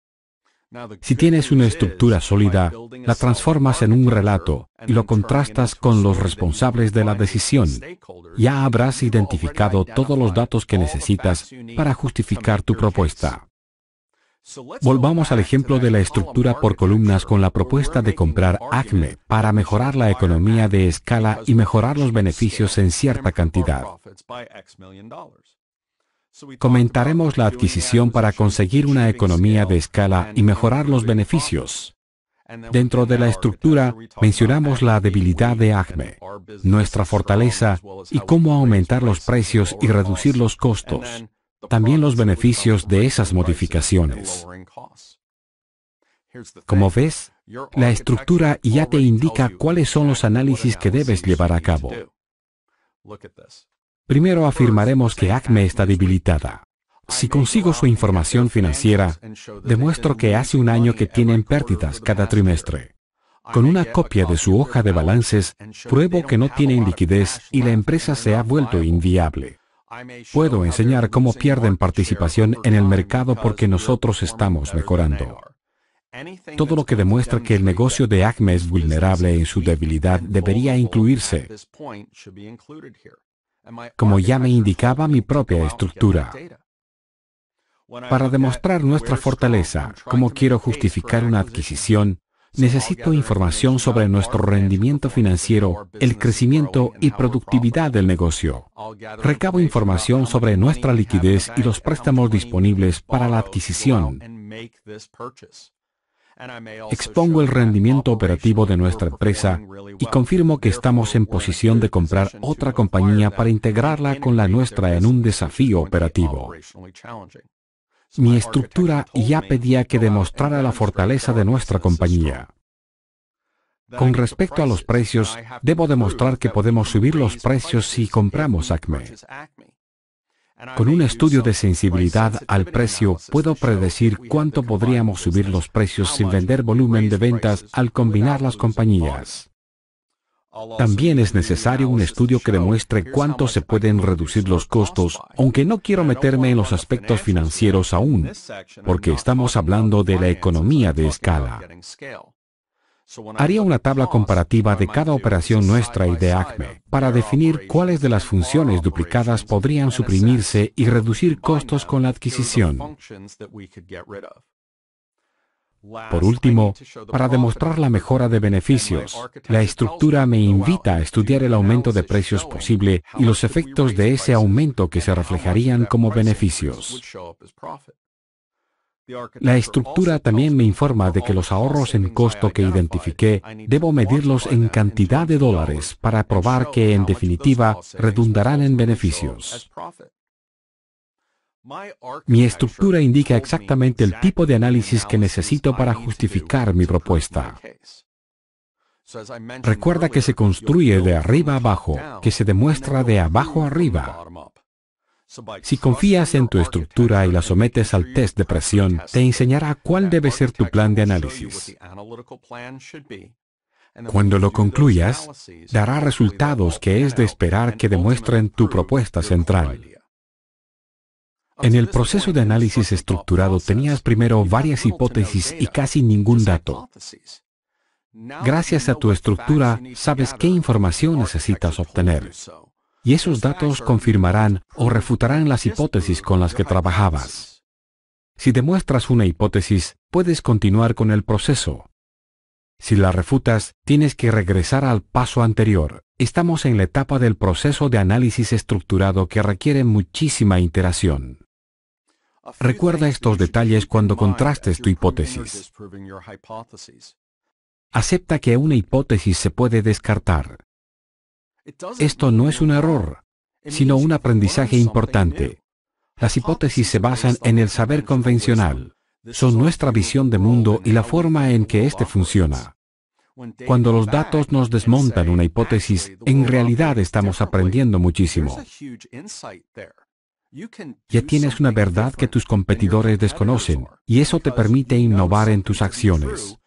Si tienes una estructura sólida, la transformas en un relato y lo contrastas con los responsables de la decisión. Ya habrás identificado todos los datos que necesitas para justificar tu propuesta. Volvamos al ejemplo de la estructura por columnas con la propuesta de comprar ACME para mejorar la economía de escala y mejorar los beneficios en cierta cantidad. Comentaremos la adquisición para conseguir una economía de escala y mejorar los beneficios. Dentro de la estructura mencionamos la debilidad de ACME, nuestra fortaleza y cómo aumentar los precios y reducir los costos también los beneficios de esas modificaciones. Como ves, la estructura ya te indica cuáles son los análisis que debes llevar a cabo. Primero afirmaremos que ACME está debilitada. Si consigo su información financiera, demuestro que hace un año que tienen pérdidas cada trimestre. Con una copia de su hoja de balances, pruebo que no tienen liquidez y la empresa se ha vuelto inviable. Puedo enseñar cómo pierden participación en el mercado porque nosotros estamos mejorando. Todo lo que demuestra que el negocio de ACME es vulnerable en su debilidad debería incluirse, como ya me indicaba mi propia estructura. Para demostrar nuestra fortaleza, cómo quiero justificar una adquisición, Necesito información sobre nuestro rendimiento financiero, el crecimiento y productividad del negocio. Recabo información sobre nuestra liquidez y los préstamos disponibles para la adquisición. Expongo el rendimiento operativo de nuestra empresa y confirmo que estamos en posición de comprar otra compañía para integrarla con la nuestra en un desafío operativo. Mi estructura ya pedía que demostrara la fortaleza de nuestra compañía. Con respecto a los precios, debo demostrar que podemos subir los precios si compramos Acme. Con un estudio de sensibilidad al precio, puedo predecir cuánto podríamos subir los precios sin vender volumen de ventas al combinar las compañías. También es necesario un estudio que demuestre cuánto se pueden reducir los costos, aunque no quiero meterme en los aspectos financieros aún, porque estamos hablando de la economía de escala. Haría una tabla comparativa de cada operación nuestra y de ACME para definir cuáles de las funciones duplicadas podrían suprimirse y reducir costos con la adquisición. Por último, para demostrar la mejora de beneficios, la estructura me invita a estudiar el aumento de precios posible y los efectos de ese aumento que se reflejarían como beneficios. La estructura también me informa de que los ahorros en costo que identifiqué debo medirlos en cantidad de dólares para probar que en definitiva redundarán en beneficios. Mi estructura indica exactamente el tipo de análisis que necesito para justificar mi propuesta. Recuerda que se construye de arriba abajo, que se demuestra de abajo arriba. Si confías en tu estructura y la sometes al test de presión, te enseñará cuál debe ser tu plan de análisis. Cuando lo concluyas, dará resultados que es de esperar que demuestren tu propuesta central. En el proceso de análisis estructurado tenías primero varias hipótesis y casi ningún dato. Gracias a tu estructura sabes qué información necesitas obtener. Y esos datos confirmarán o refutarán las hipótesis con las que trabajabas. Si demuestras una hipótesis, puedes continuar con el proceso. Si la refutas, tienes que regresar al paso anterior. Estamos en la etapa del proceso de análisis estructurado que requiere muchísima interacción. Recuerda estos detalles cuando contrastes tu hipótesis. Acepta que una hipótesis se puede descartar. Esto no es un error, sino un aprendizaje importante. Las hipótesis se basan en el saber convencional. Son nuestra visión de mundo y la forma en que éste funciona. Cuando los datos nos desmontan una hipótesis, en realidad estamos aprendiendo muchísimo. Ya tienes una verdad que tus competidores desconocen y eso te permite innovar en tus acciones.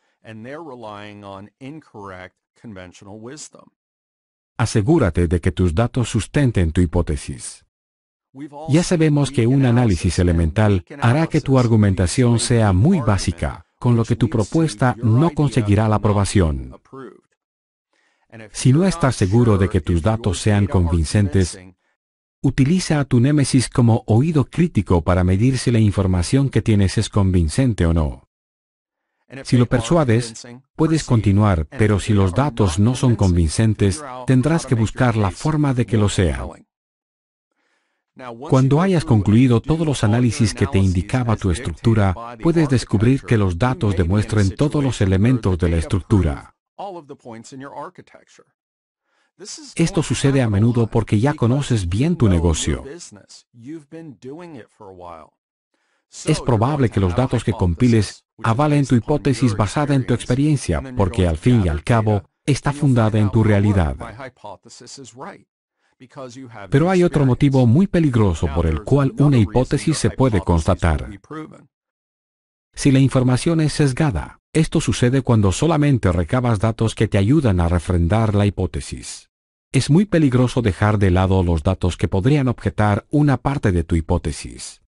Asegúrate de que tus datos sustenten tu hipótesis. Ya sabemos que un análisis elemental hará que tu argumentación sea muy básica, con lo que tu propuesta no conseguirá la aprobación. Si no estás seguro de que tus datos sean convincentes, Utiliza a tu némesis como oído crítico para medir si la información que tienes es convincente o no. Si lo persuades, puedes continuar, pero si los datos no son convincentes, tendrás que buscar la forma de que lo sea. Cuando hayas concluido todos los análisis que te indicaba tu estructura, puedes descubrir que los datos demuestren todos los elementos de la estructura. Esto sucede a menudo porque ya conoces bien tu negocio. Es probable que los datos que compiles avalen tu hipótesis basada en tu experiencia, porque al fin y al cabo está fundada en tu realidad. Pero hay otro motivo muy peligroso por el cual una hipótesis se puede constatar. Si la información es sesgada, esto sucede cuando solamente recabas datos que te ayudan a refrendar la hipótesis. Es muy peligroso dejar de lado los datos que podrían objetar una parte de tu hipótesis.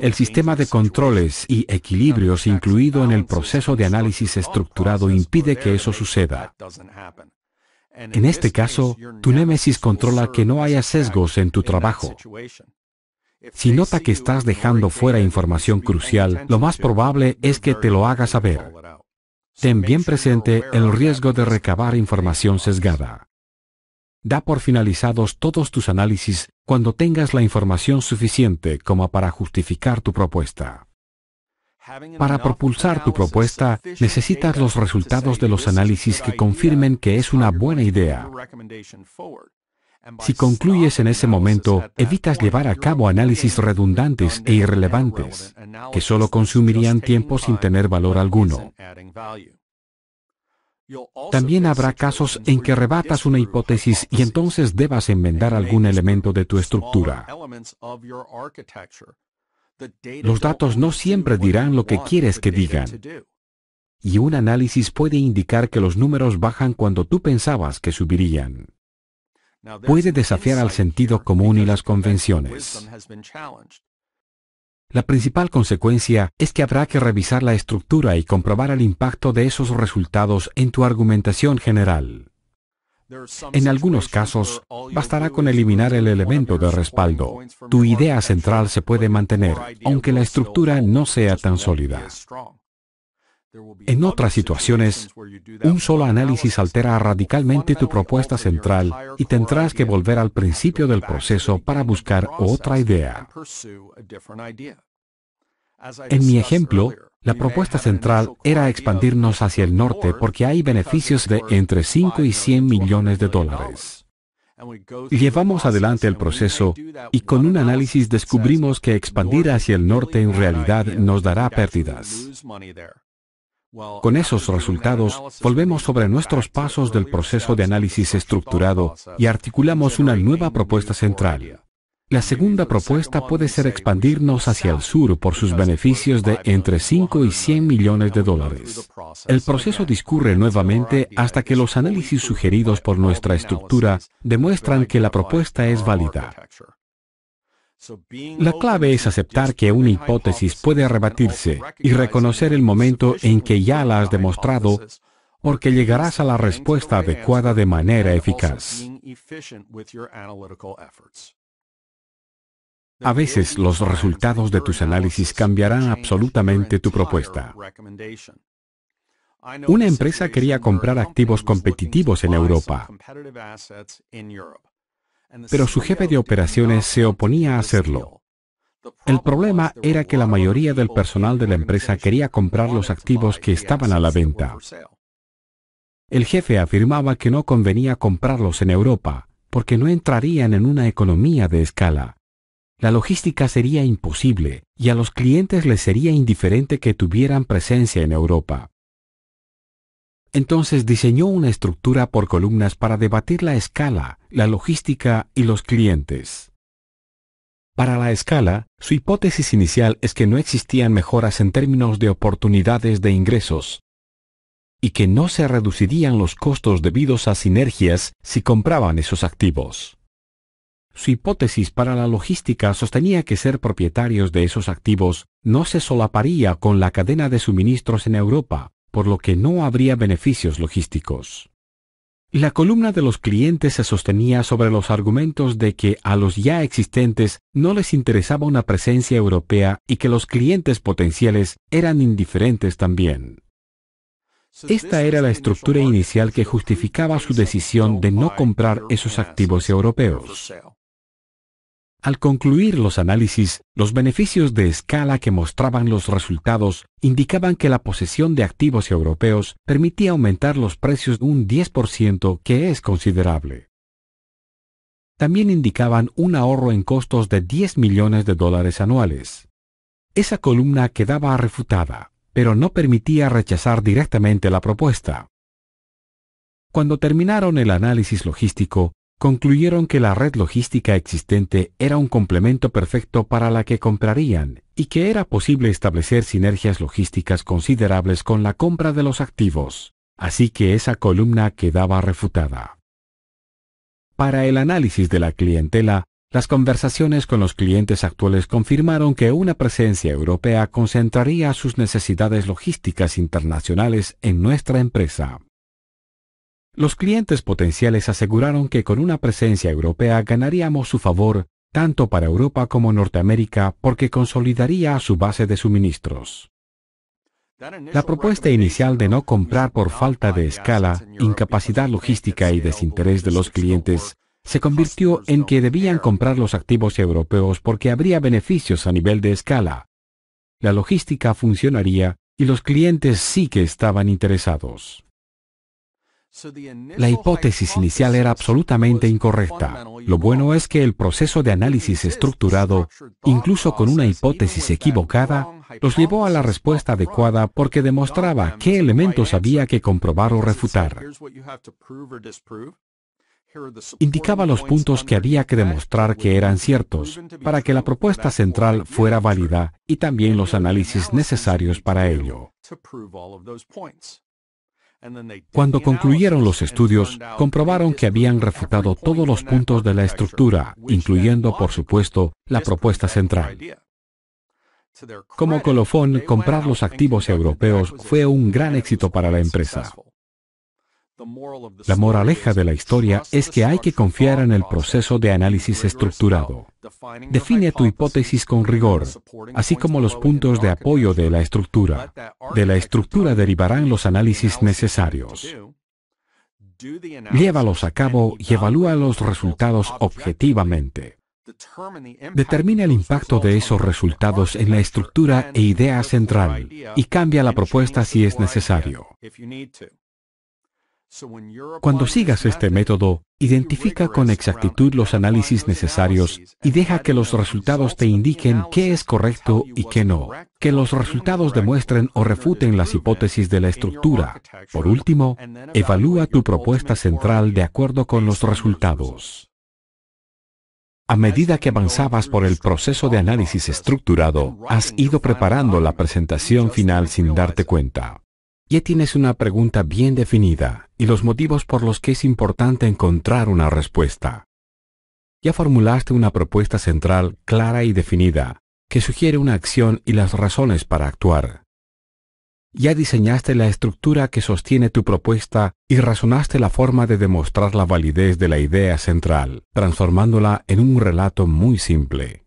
El sistema de controles y equilibrios incluido en el proceso de análisis estructurado impide que eso suceda. En este caso, tu némesis controla que no haya sesgos en tu trabajo. Si nota que estás dejando fuera información crucial, lo más probable es que te lo haga saber. Ten bien presente el riesgo de recabar información sesgada. Da por finalizados todos tus análisis cuando tengas la información suficiente como para justificar tu propuesta. Para propulsar tu propuesta, necesitas los resultados de los análisis que confirmen que es una buena idea. Si concluyes en ese momento, evitas llevar a cabo análisis redundantes e irrelevantes, que solo consumirían tiempo sin tener valor alguno. También habrá casos en que rebatas una hipótesis y entonces debas enmendar algún elemento de tu estructura. Los datos no siempre dirán lo que quieres que digan. Y un análisis puede indicar que los números bajan cuando tú pensabas que subirían puede desafiar al sentido común y las convenciones. La principal consecuencia es que habrá que revisar la estructura y comprobar el impacto de esos resultados en tu argumentación general. En algunos casos, bastará con eliminar el elemento de respaldo. Tu idea central se puede mantener, aunque la estructura no sea tan sólida. En otras situaciones, un solo análisis altera radicalmente tu propuesta central y tendrás que volver al principio del proceso para buscar otra idea. En mi ejemplo, la propuesta central era expandirnos hacia el norte porque hay beneficios de entre 5 y 100 millones de dólares. Llevamos adelante el proceso y con un análisis descubrimos que expandir hacia el norte en realidad nos dará pérdidas. Con esos resultados, volvemos sobre nuestros pasos del proceso de análisis estructurado y articulamos una nueva propuesta central. La segunda propuesta puede ser expandirnos hacia el sur por sus beneficios de entre 5 y 100 millones de dólares. El proceso discurre nuevamente hasta que los análisis sugeridos por nuestra estructura demuestran que la propuesta es válida. La clave es aceptar que una hipótesis puede rebatirse y reconocer el momento en que ya la has demostrado porque llegarás a la respuesta adecuada de manera eficaz. A veces los resultados de tus análisis cambiarán absolutamente tu propuesta. Una empresa quería comprar activos competitivos en Europa pero su jefe de operaciones se oponía a hacerlo. El problema era que la mayoría del personal de la empresa quería comprar los activos que estaban a la venta. El jefe afirmaba que no convenía comprarlos en Europa, porque no entrarían en una economía de escala. La logística sería imposible y a los clientes les sería indiferente que tuvieran presencia en Europa. Entonces diseñó una estructura por columnas para debatir la escala, la logística y los clientes. Para la escala, su hipótesis inicial es que no existían mejoras en términos de oportunidades de ingresos y que no se reducirían los costos debidos a sinergias si compraban esos activos. Su hipótesis para la logística sostenía que ser propietarios de esos activos no se solaparía con la cadena de suministros en Europa, por lo que no habría beneficios logísticos. La columna de los clientes se sostenía sobre los argumentos de que a los ya existentes no les interesaba una presencia europea y que los clientes potenciales eran indiferentes también. Esta era la estructura inicial que justificaba su decisión de no comprar esos activos europeos. Al concluir los análisis, los beneficios de escala que mostraban los resultados indicaban que la posesión de activos europeos permitía aumentar los precios un 10%, que es considerable. También indicaban un ahorro en costos de 10 millones de dólares anuales. Esa columna quedaba refutada, pero no permitía rechazar directamente la propuesta. Cuando terminaron el análisis logístico, concluyeron que la red logística existente era un complemento perfecto para la que comprarían y que era posible establecer sinergias logísticas considerables con la compra de los activos, así que esa columna quedaba refutada. Para el análisis de la clientela, las conversaciones con los clientes actuales confirmaron que una presencia europea concentraría sus necesidades logísticas internacionales en nuestra empresa. Los clientes potenciales aseguraron que con una presencia europea ganaríamos su favor tanto para Europa como Norteamérica porque consolidaría su base de suministros. La propuesta inicial de no comprar por falta de escala, incapacidad logística y desinterés de los clientes se convirtió en que debían comprar los activos europeos porque habría beneficios a nivel de escala. La logística funcionaría y los clientes sí que estaban interesados. La hipótesis inicial era absolutamente incorrecta. Lo bueno es que el proceso de análisis estructurado, incluso con una hipótesis equivocada, los llevó a la respuesta adecuada porque demostraba qué elementos había que comprobar o refutar. Indicaba los puntos que había que demostrar que eran ciertos para que la propuesta central fuera válida y también los análisis necesarios para ello. Cuando concluyeron los estudios, comprobaron que habían refutado todos los puntos de la estructura, incluyendo, por supuesto, la propuesta central. Como colofón, comprar los activos europeos fue un gran éxito para la empresa. La moraleja de la historia es que hay que confiar en el proceso de análisis estructurado. Define tu hipótesis con rigor, así como los puntos de apoyo de la estructura. De la estructura derivarán los análisis necesarios. Llévalos a cabo y evalúa los resultados objetivamente. Determina el impacto de esos resultados en la estructura e idea central y cambia la propuesta si es necesario. Cuando sigas este método, identifica con exactitud los análisis necesarios y deja que los resultados te indiquen qué es correcto y qué no, que los resultados demuestren o refuten las hipótesis de la estructura. Por último, evalúa tu propuesta central de acuerdo con los resultados. A medida que avanzabas por el proceso de análisis estructurado, has ido preparando la presentación final sin darte cuenta. Ya tienes una pregunta bien definida y los motivos por los que es importante encontrar una respuesta. Ya formulaste una propuesta central clara y definida que sugiere una acción y las razones para actuar. Ya diseñaste la estructura que sostiene tu propuesta y razonaste la forma de demostrar la validez de la idea central, transformándola en un relato muy simple.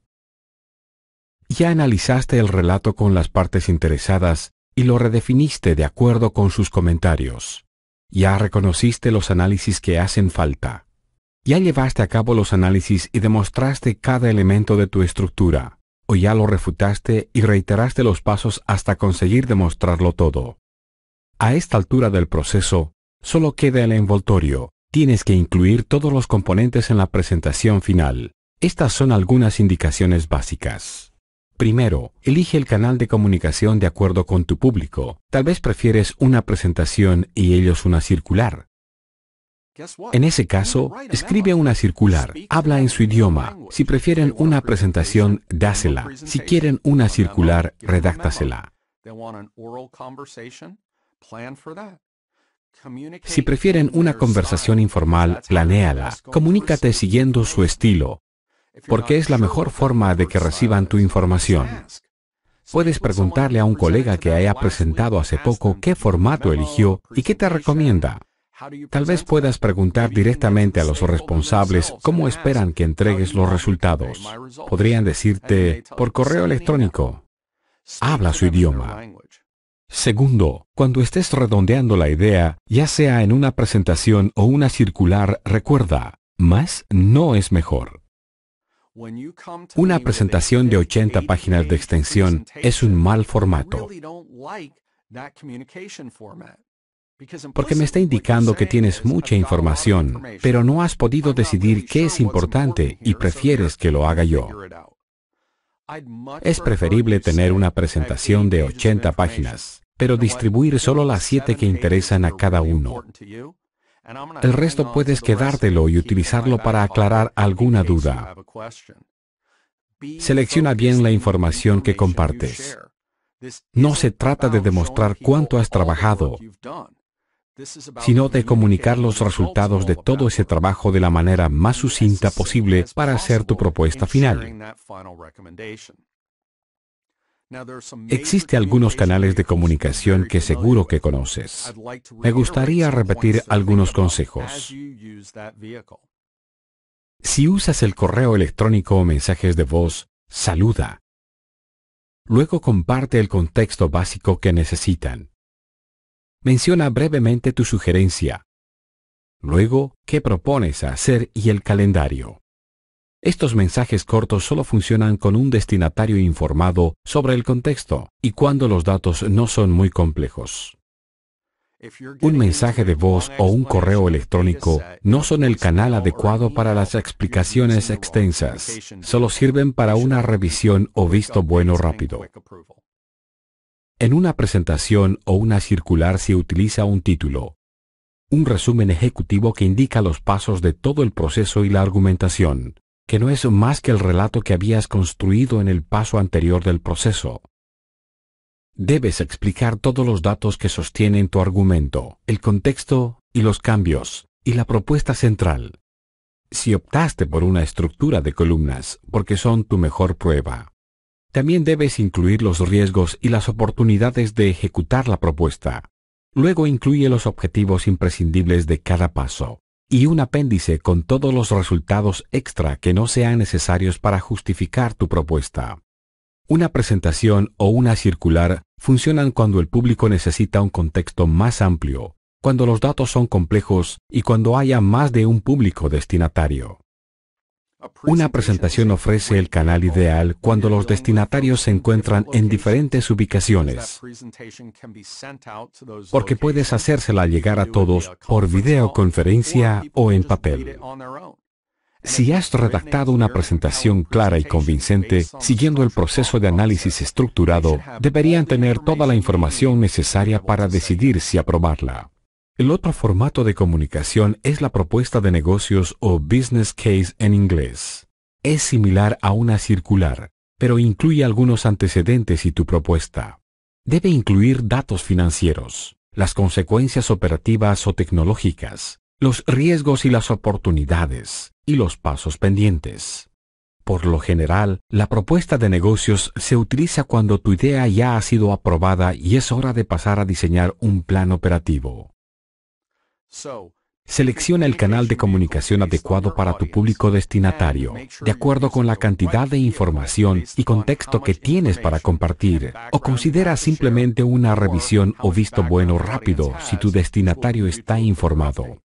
Ya analizaste el relato con las partes interesadas y lo redefiniste de acuerdo con sus comentarios. Ya reconociste los análisis que hacen falta. Ya llevaste a cabo los análisis y demostraste cada elemento de tu estructura, o ya lo refutaste y reiteraste los pasos hasta conseguir demostrarlo todo. A esta altura del proceso, solo queda el envoltorio. Tienes que incluir todos los componentes en la presentación final. Estas son algunas indicaciones básicas. Primero, elige el canal de comunicación de acuerdo con tu público. Tal vez prefieres una presentación y ellos una circular. En ese caso, escribe una circular, habla en su idioma. Si prefieren una presentación, dásela. Si quieren una circular, redáctasela. Si prefieren una conversación informal, planéala. Comunícate siguiendo su estilo porque es la mejor forma de que reciban tu información. Puedes preguntarle a un colega que haya presentado hace poco qué formato eligió y qué te recomienda. Tal vez puedas preguntar directamente a los responsables cómo esperan que entregues los resultados. Podrían decirte por correo electrónico. Habla su idioma. Segundo, cuando estés redondeando la idea, ya sea en una presentación o una circular, recuerda, más no es mejor. Una presentación de 80 páginas de extensión es un mal formato porque me está indicando que tienes mucha información, pero no has podido decidir qué es importante y prefieres que lo haga yo. Es preferible tener una presentación de 80 páginas, pero distribuir solo las 7 que interesan a cada uno. El resto puedes quedártelo y utilizarlo para aclarar alguna duda. Selecciona bien la información que compartes. No se trata de demostrar cuánto has trabajado, sino de comunicar los resultados de todo ese trabajo de la manera más sucinta posible para hacer tu propuesta final. Existe algunos canales de comunicación que seguro que conoces. Me gustaría repetir algunos consejos. Si usas el correo electrónico o mensajes de voz, saluda. Luego comparte el contexto básico que necesitan. Menciona brevemente tu sugerencia. Luego, qué propones hacer y el calendario. Estos mensajes cortos solo funcionan con un destinatario informado sobre el contexto y cuando los datos no son muy complejos. Un mensaje de voz o un correo electrónico uh, no son el canal adecuado para las explicaciones extensas, solo sirven para una revisión o visto bueno rápido. En una presentación o una circular se utiliza un título, un resumen ejecutivo que indica los pasos de todo el proceso y la argumentación, que no es más que el relato que habías construido en el paso anterior del proceso. Debes explicar todos los datos que sostienen tu argumento, el contexto, y los cambios, y la propuesta central. Si optaste por una estructura de columnas, porque son tu mejor prueba. También debes incluir los riesgos y las oportunidades de ejecutar la propuesta. Luego incluye los objetivos imprescindibles de cada paso y un apéndice con todos los resultados extra que no sean necesarios para justificar tu propuesta. Una presentación o una circular funcionan cuando el público necesita un contexto más amplio, cuando los datos son complejos y cuando haya más de un público destinatario. Una presentación ofrece el canal ideal cuando los destinatarios se encuentran en diferentes ubicaciones, porque puedes hacérsela llegar a todos por videoconferencia o en papel. Si has redactado una presentación clara y convincente, siguiendo el proceso de análisis estructurado, deberían tener toda la información necesaria para decidir si aprobarla. El otro formato de comunicación es la propuesta de negocios o business case en inglés. Es similar a una circular, pero incluye algunos antecedentes y tu propuesta. Debe incluir datos financieros, las consecuencias operativas o tecnológicas, los riesgos y las oportunidades, y los pasos pendientes. Por lo general, la propuesta de negocios se utiliza cuando tu idea ya ha sido aprobada y es hora de pasar a diseñar un plan operativo. Selecciona el canal de comunicación adecuado para tu público destinatario, de acuerdo con la cantidad de información y contexto que tienes para compartir, o considera simplemente una revisión o visto bueno rápido si tu destinatario está informado.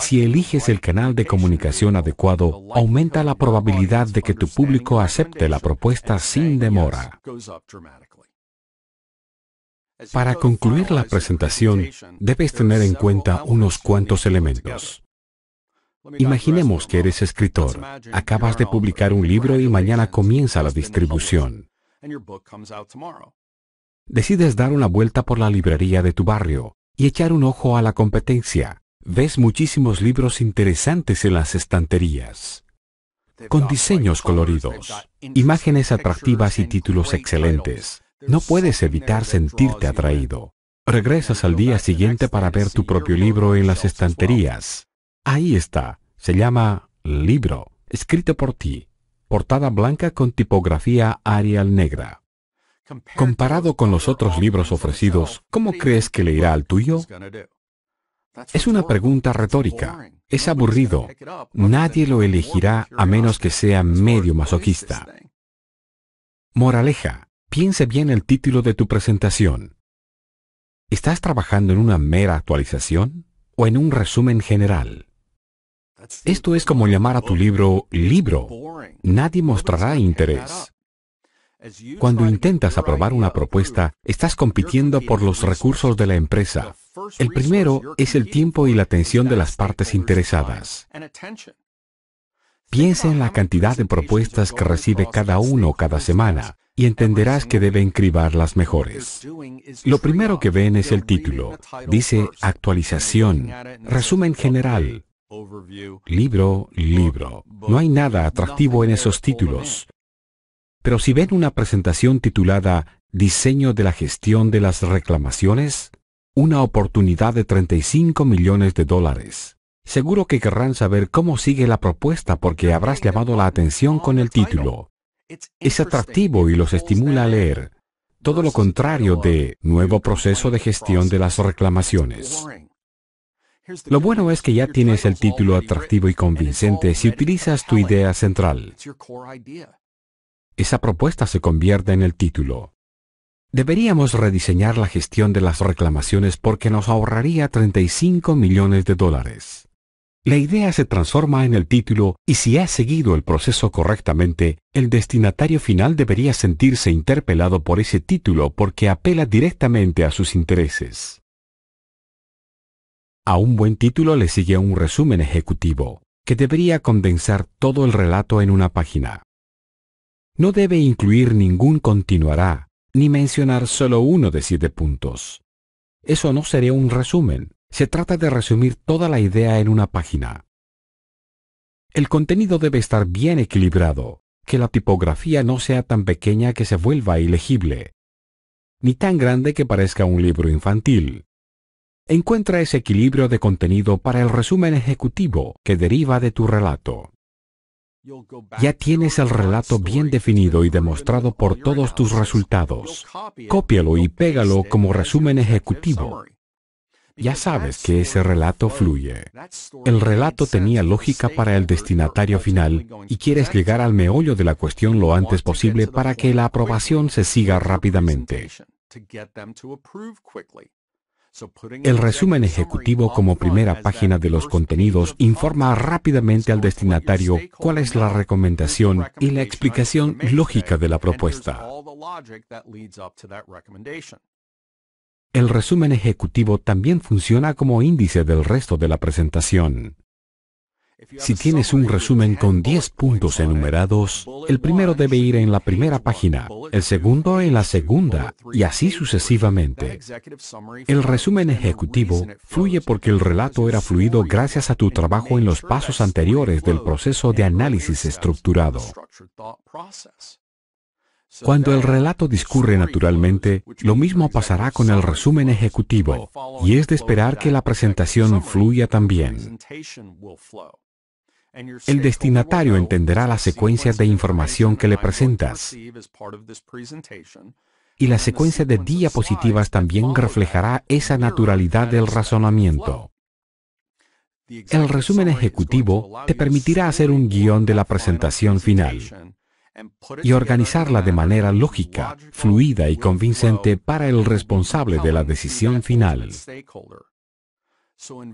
Si eliges el canal de comunicación adecuado, aumenta la probabilidad de que tu público acepte la propuesta sin demora. Para concluir la presentación, debes tener en cuenta unos cuantos elementos. Imaginemos que eres escritor, acabas de publicar un libro y mañana comienza la distribución. Decides dar una vuelta por la librería de tu barrio y echar un ojo a la competencia. Ves muchísimos libros interesantes en las estanterías, con diseños coloridos, imágenes atractivas y títulos excelentes no puedes evitar sentirte atraído. Regresas al día siguiente para ver tu propio libro en las estanterías. Ahí está. Se llama Libro, escrito por ti. Portada blanca con tipografía Arial negra. Comparado con los otros libros ofrecidos, ¿cómo crees que le irá al tuyo? Es una pregunta retórica. Es aburrido. Nadie lo elegirá a menos que sea medio masoquista. Moraleja. Piense bien el título de tu presentación. ¿Estás trabajando en una mera actualización o en un resumen general? Esto es como llamar a tu libro libro. Nadie mostrará interés. Cuando intentas aprobar una propuesta, estás compitiendo por los recursos de la empresa. El primero es el tiempo y la atención de las partes interesadas. Piense en la cantidad de propuestas que recibe cada uno cada semana y entenderás que deben cribar las mejores. Lo primero que ven es el título. Dice actualización, resumen general, libro, libro. No hay nada atractivo en esos títulos. Pero si ven una presentación titulada Diseño de la gestión de las reclamaciones, una oportunidad de 35 millones de dólares. Seguro que querrán saber cómo sigue la propuesta porque habrás llamado la atención con el título es atractivo y los estimula a leer. Todo lo contrario de nuevo proceso de gestión de las reclamaciones. Lo bueno es que ya tienes el título atractivo y convincente si utilizas tu idea central. Esa propuesta se convierte en el título. Deberíamos rediseñar la gestión de las reclamaciones porque nos ahorraría 35 millones de dólares. La idea se transforma en el título y si ha seguido el proceso correctamente, el destinatario final debería sentirse interpelado por ese título porque apela directamente a sus intereses. A un buen título le sigue un resumen ejecutivo, que debería condensar todo el relato en una página. No debe incluir ningún continuará, ni mencionar solo uno de siete puntos. Eso no sería un resumen, se trata de resumir toda la idea en una página. El contenido debe estar bien equilibrado, que la tipografía no sea tan pequeña que se vuelva ilegible, ni tan grande que parezca un libro infantil. Encuentra ese equilibrio de contenido para el resumen ejecutivo que deriva de tu relato. Ya tienes el relato bien definido y demostrado por todos tus resultados. Cópialo y pégalo como resumen ejecutivo ya sabes que ese relato fluye. El relato tenía lógica para el destinatario final y quieres llegar al meollo de la cuestión lo antes posible para que la aprobación se siga rápidamente. El resumen ejecutivo como primera página de los contenidos informa rápidamente al destinatario cuál es la recomendación y la explicación lógica de la propuesta. El resumen ejecutivo también funciona como índice del resto de la presentación. Si tienes un resumen con 10 puntos enumerados, el primero debe ir en la primera página, el segundo en la segunda, y así sucesivamente. El resumen ejecutivo fluye porque el relato era fluido gracias a tu trabajo en los pasos anteriores del proceso de análisis estructurado. Cuando el relato discurre naturalmente, lo mismo pasará con el resumen ejecutivo, y es de esperar que la presentación fluya también. El destinatario entenderá las secuencias de información que le presentas y la secuencia de diapositivas también reflejará esa naturalidad del razonamiento. El resumen ejecutivo te permitirá hacer un guión de la presentación final y organizarla de manera lógica, fluida y convincente para el responsable de la decisión final.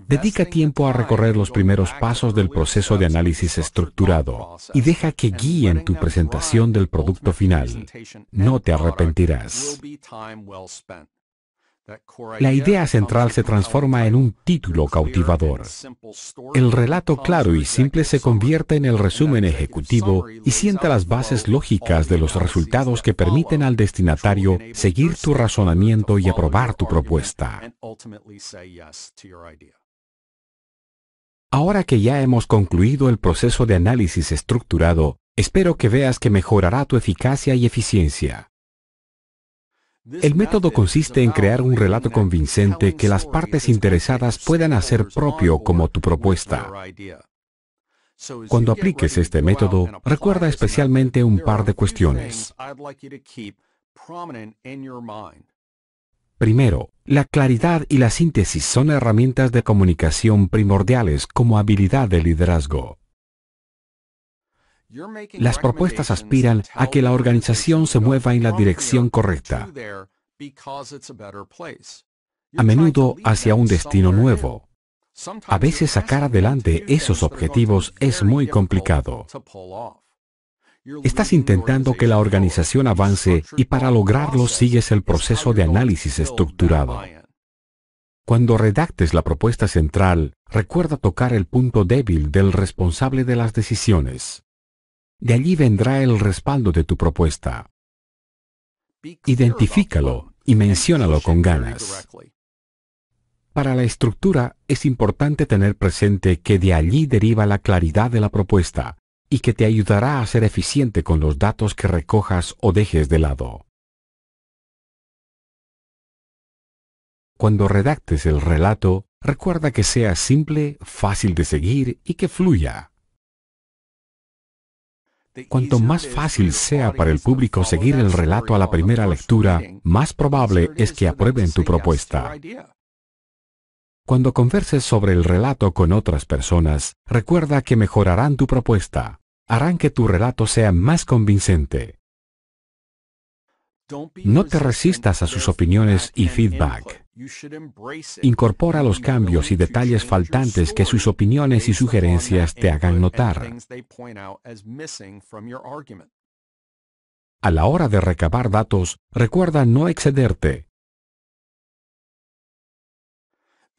Dedica tiempo a recorrer los primeros pasos del proceso de análisis estructurado y deja que guíen tu presentación del producto final. No te arrepentirás. La idea central se transforma en un título cautivador. El relato claro y simple se convierte en el resumen ejecutivo y sienta las bases lógicas de los resultados que permiten al destinatario seguir tu razonamiento y aprobar tu propuesta. Ahora que ya hemos concluido el proceso de análisis estructurado, espero que veas que mejorará tu eficacia y eficiencia. El método consiste en crear un relato convincente que las partes interesadas puedan hacer propio como tu propuesta. Cuando apliques este método, recuerda especialmente un par de cuestiones. Primero, la claridad y la síntesis son herramientas de comunicación primordiales como habilidad de liderazgo. Las propuestas aspiran a que la organización se mueva en la dirección correcta, a menudo hacia un destino nuevo. A veces sacar adelante esos objetivos es muy complicado. Estás intentando que la organización avance y para lograrlo sigues el proceso de análisis estructurado. Cuando redactes la propuesta central, recuerda tocar el punto débil del responsable de las decisiones. De allí vendrá el respaldo de tu propuesta. Identifícalo y menciónalo con ganas. Para la estructura es importante tener presente que de allí deriva la claridad de la propuesta y que te ayudará a ser eficiente con los datos que recojas o dejes de lado. Cuando redactes el relato, recuerda que sea simple, fácil de seguir y que fluya. Cuanto más fácil sea para el público seguir el relato a la primera lectura, más probable es que aprueben tu propuesta. Cuando converses sobre el relato con otras personas, recuerda que mejorarán tu propuesta, harán que tu relato sea más convincente. No te resistas a sus opiniones y feedback. Incorpora los cambios y detalles faltantes que sus opiniones y sugerencias te hagan notar. A la hora de recabar datos, recuerda no excederte.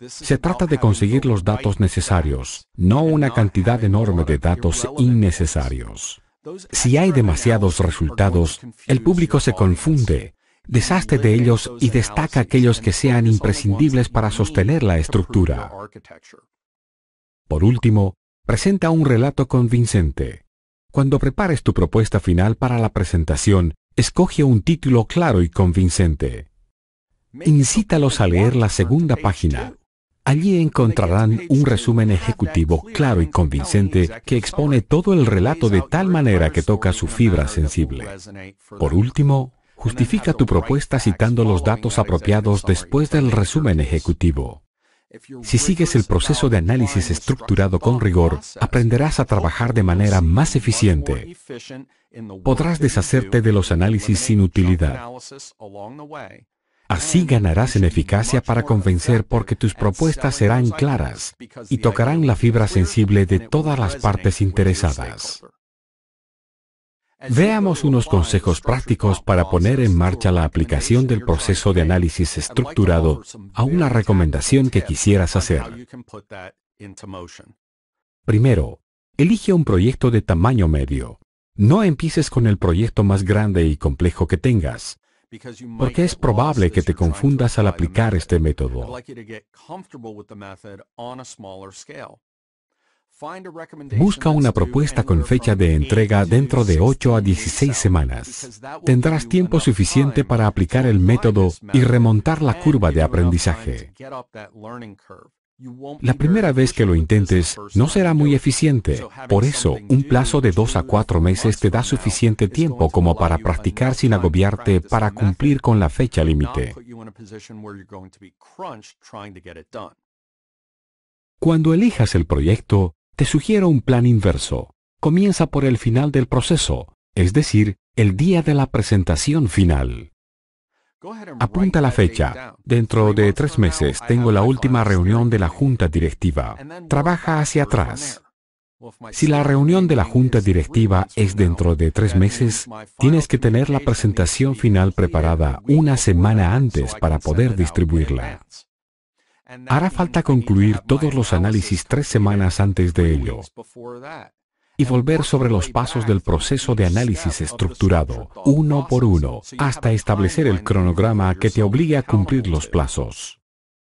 Se trata de conseguir los datos necesarios, no una cantidad enorme de datos innecesarios. Si hay demasiados resultados, el público se confunde Deshazte de ellos y destaca aquellos que sean imprescindibles para sostener la estructura. Por último, presenta un relato convincente. Cuando prepares tu propuesta final para la presentación, escoge un título claro y convincente. Incítalos a leer la segunda página. Allí encontrarán un resumen ejecutivo claro y convincente que expone todo el relato de tal manera que toca su fibra sensible. Por último, Justifica tu propuesta citando los datos apropiados después del resumen ejecutivo. Si sigues el proceso de análisis estructurado con rigor, aprenderás a trabajar de manera más eficiente. Podrás deshacerte de los análisis sin utilidad. Así ganarás en eficacia para convencer porque tus propuestas serán claras y tocarán la fibra sensible de todas las partes interesadas. Veamos unos consejos prácticos para poner en marcha la aplicación del proceso de análisis estructurado a una recomendación que quisieras hacer. Primero, elige un proyecto de tamaño medio. No empieces con el proyecto más grande y complejo que tengas, porque es probable que te confundas al aplicar este método. Busca una propuesta con fecha de entrega dentro de 8 a 16 semanas. Tendrás tiempo suficiente para aplicar el método y remontar la curva de aprendizaje. La primera vez que lo intentes no será muy eficiente. Por eso, un plazo de 2 a 4 meses te da suficiente tiempo como para practicar sin agobiarte para cumplir con la fecha límite. Cuando elijas el proyecto, te sugiero un plan inverso. Comienza por el final del proceso, es decir, el día de la presentación final. Apunta la fecha. Dentro de tres meses tengo la última reunión de la junta directiva. Trabaja hacia atrás. Si la reunión de la junta directiva es dentro de tres meses, tienes que tener la presentación final preparada una semana antes para poder distribuirla hará falta concluir todos los análisis tres semanas antes de ello y volver sobre los pasos del proceso de análisis estructurado, uno por uno, hasta establecer el cronograma que te obligue a cumplir los plazos.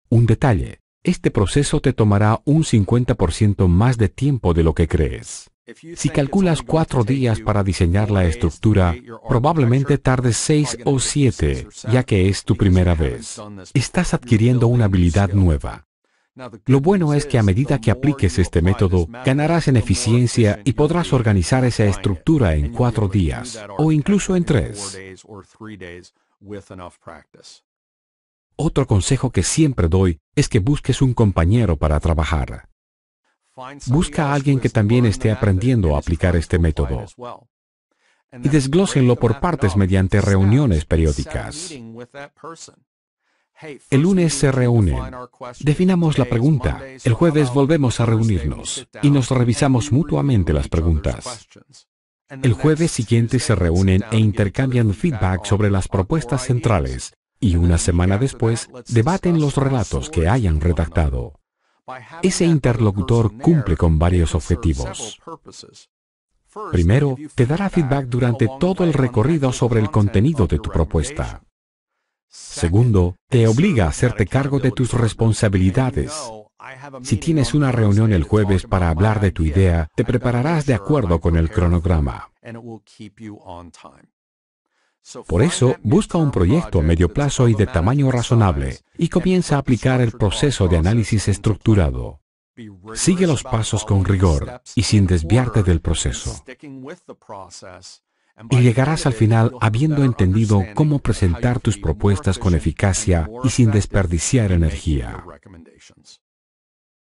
Un detalle, este proceso te tomará un 50% más de tiempo de lo que crees. Si calculas cuatro días para diseñar la estructura, probablemente tardes seis o siete, ya que es tu primera vez. Estás adquiriendo una habilidad nueva. Lo bueno es que a medida que apliques este método, ganarás en eficiencia y podrás organizar esa estructura en cuatro días, o incluso en tres. Otro consejo que siempre doy es que busques un compañero para trabajar. Busca a alguien que también esté aprendiendo a aplicar este método y desglósenlo por partes mediante reuniones periódicas. El lunes se reúnen. Definamos la pregunta. El jueves volvemos a reunirnos y nos revisamos mutuamente las preguntas. El jueves siguiente se reúnen e intercambian feedback sobre las propuestas centrales y una semana después debaten los relatos que hayan redactado. Ese interlocutor cumple con varios objetivos. Primero, te dará feedback durante todo el recorrido sobre el contenido de tu propuesta. Segundo, te obliga a hacerte cargo de tus responsabilidades. Si tienes una reunión el jueves para hablar de tu idea, te prepararás de acuerdo con el cronograma. Por eso, busca un proyecto a medio plazo y de tamaño razonable, y comienza a aplicar el proceso de análisis estructurado. Sigue los pasos con rigor y sin desviarte del proceso. Y llegarás al final habiendo entendido cómo presentar tus propuestas con eficacia y sin desperdiciar energía.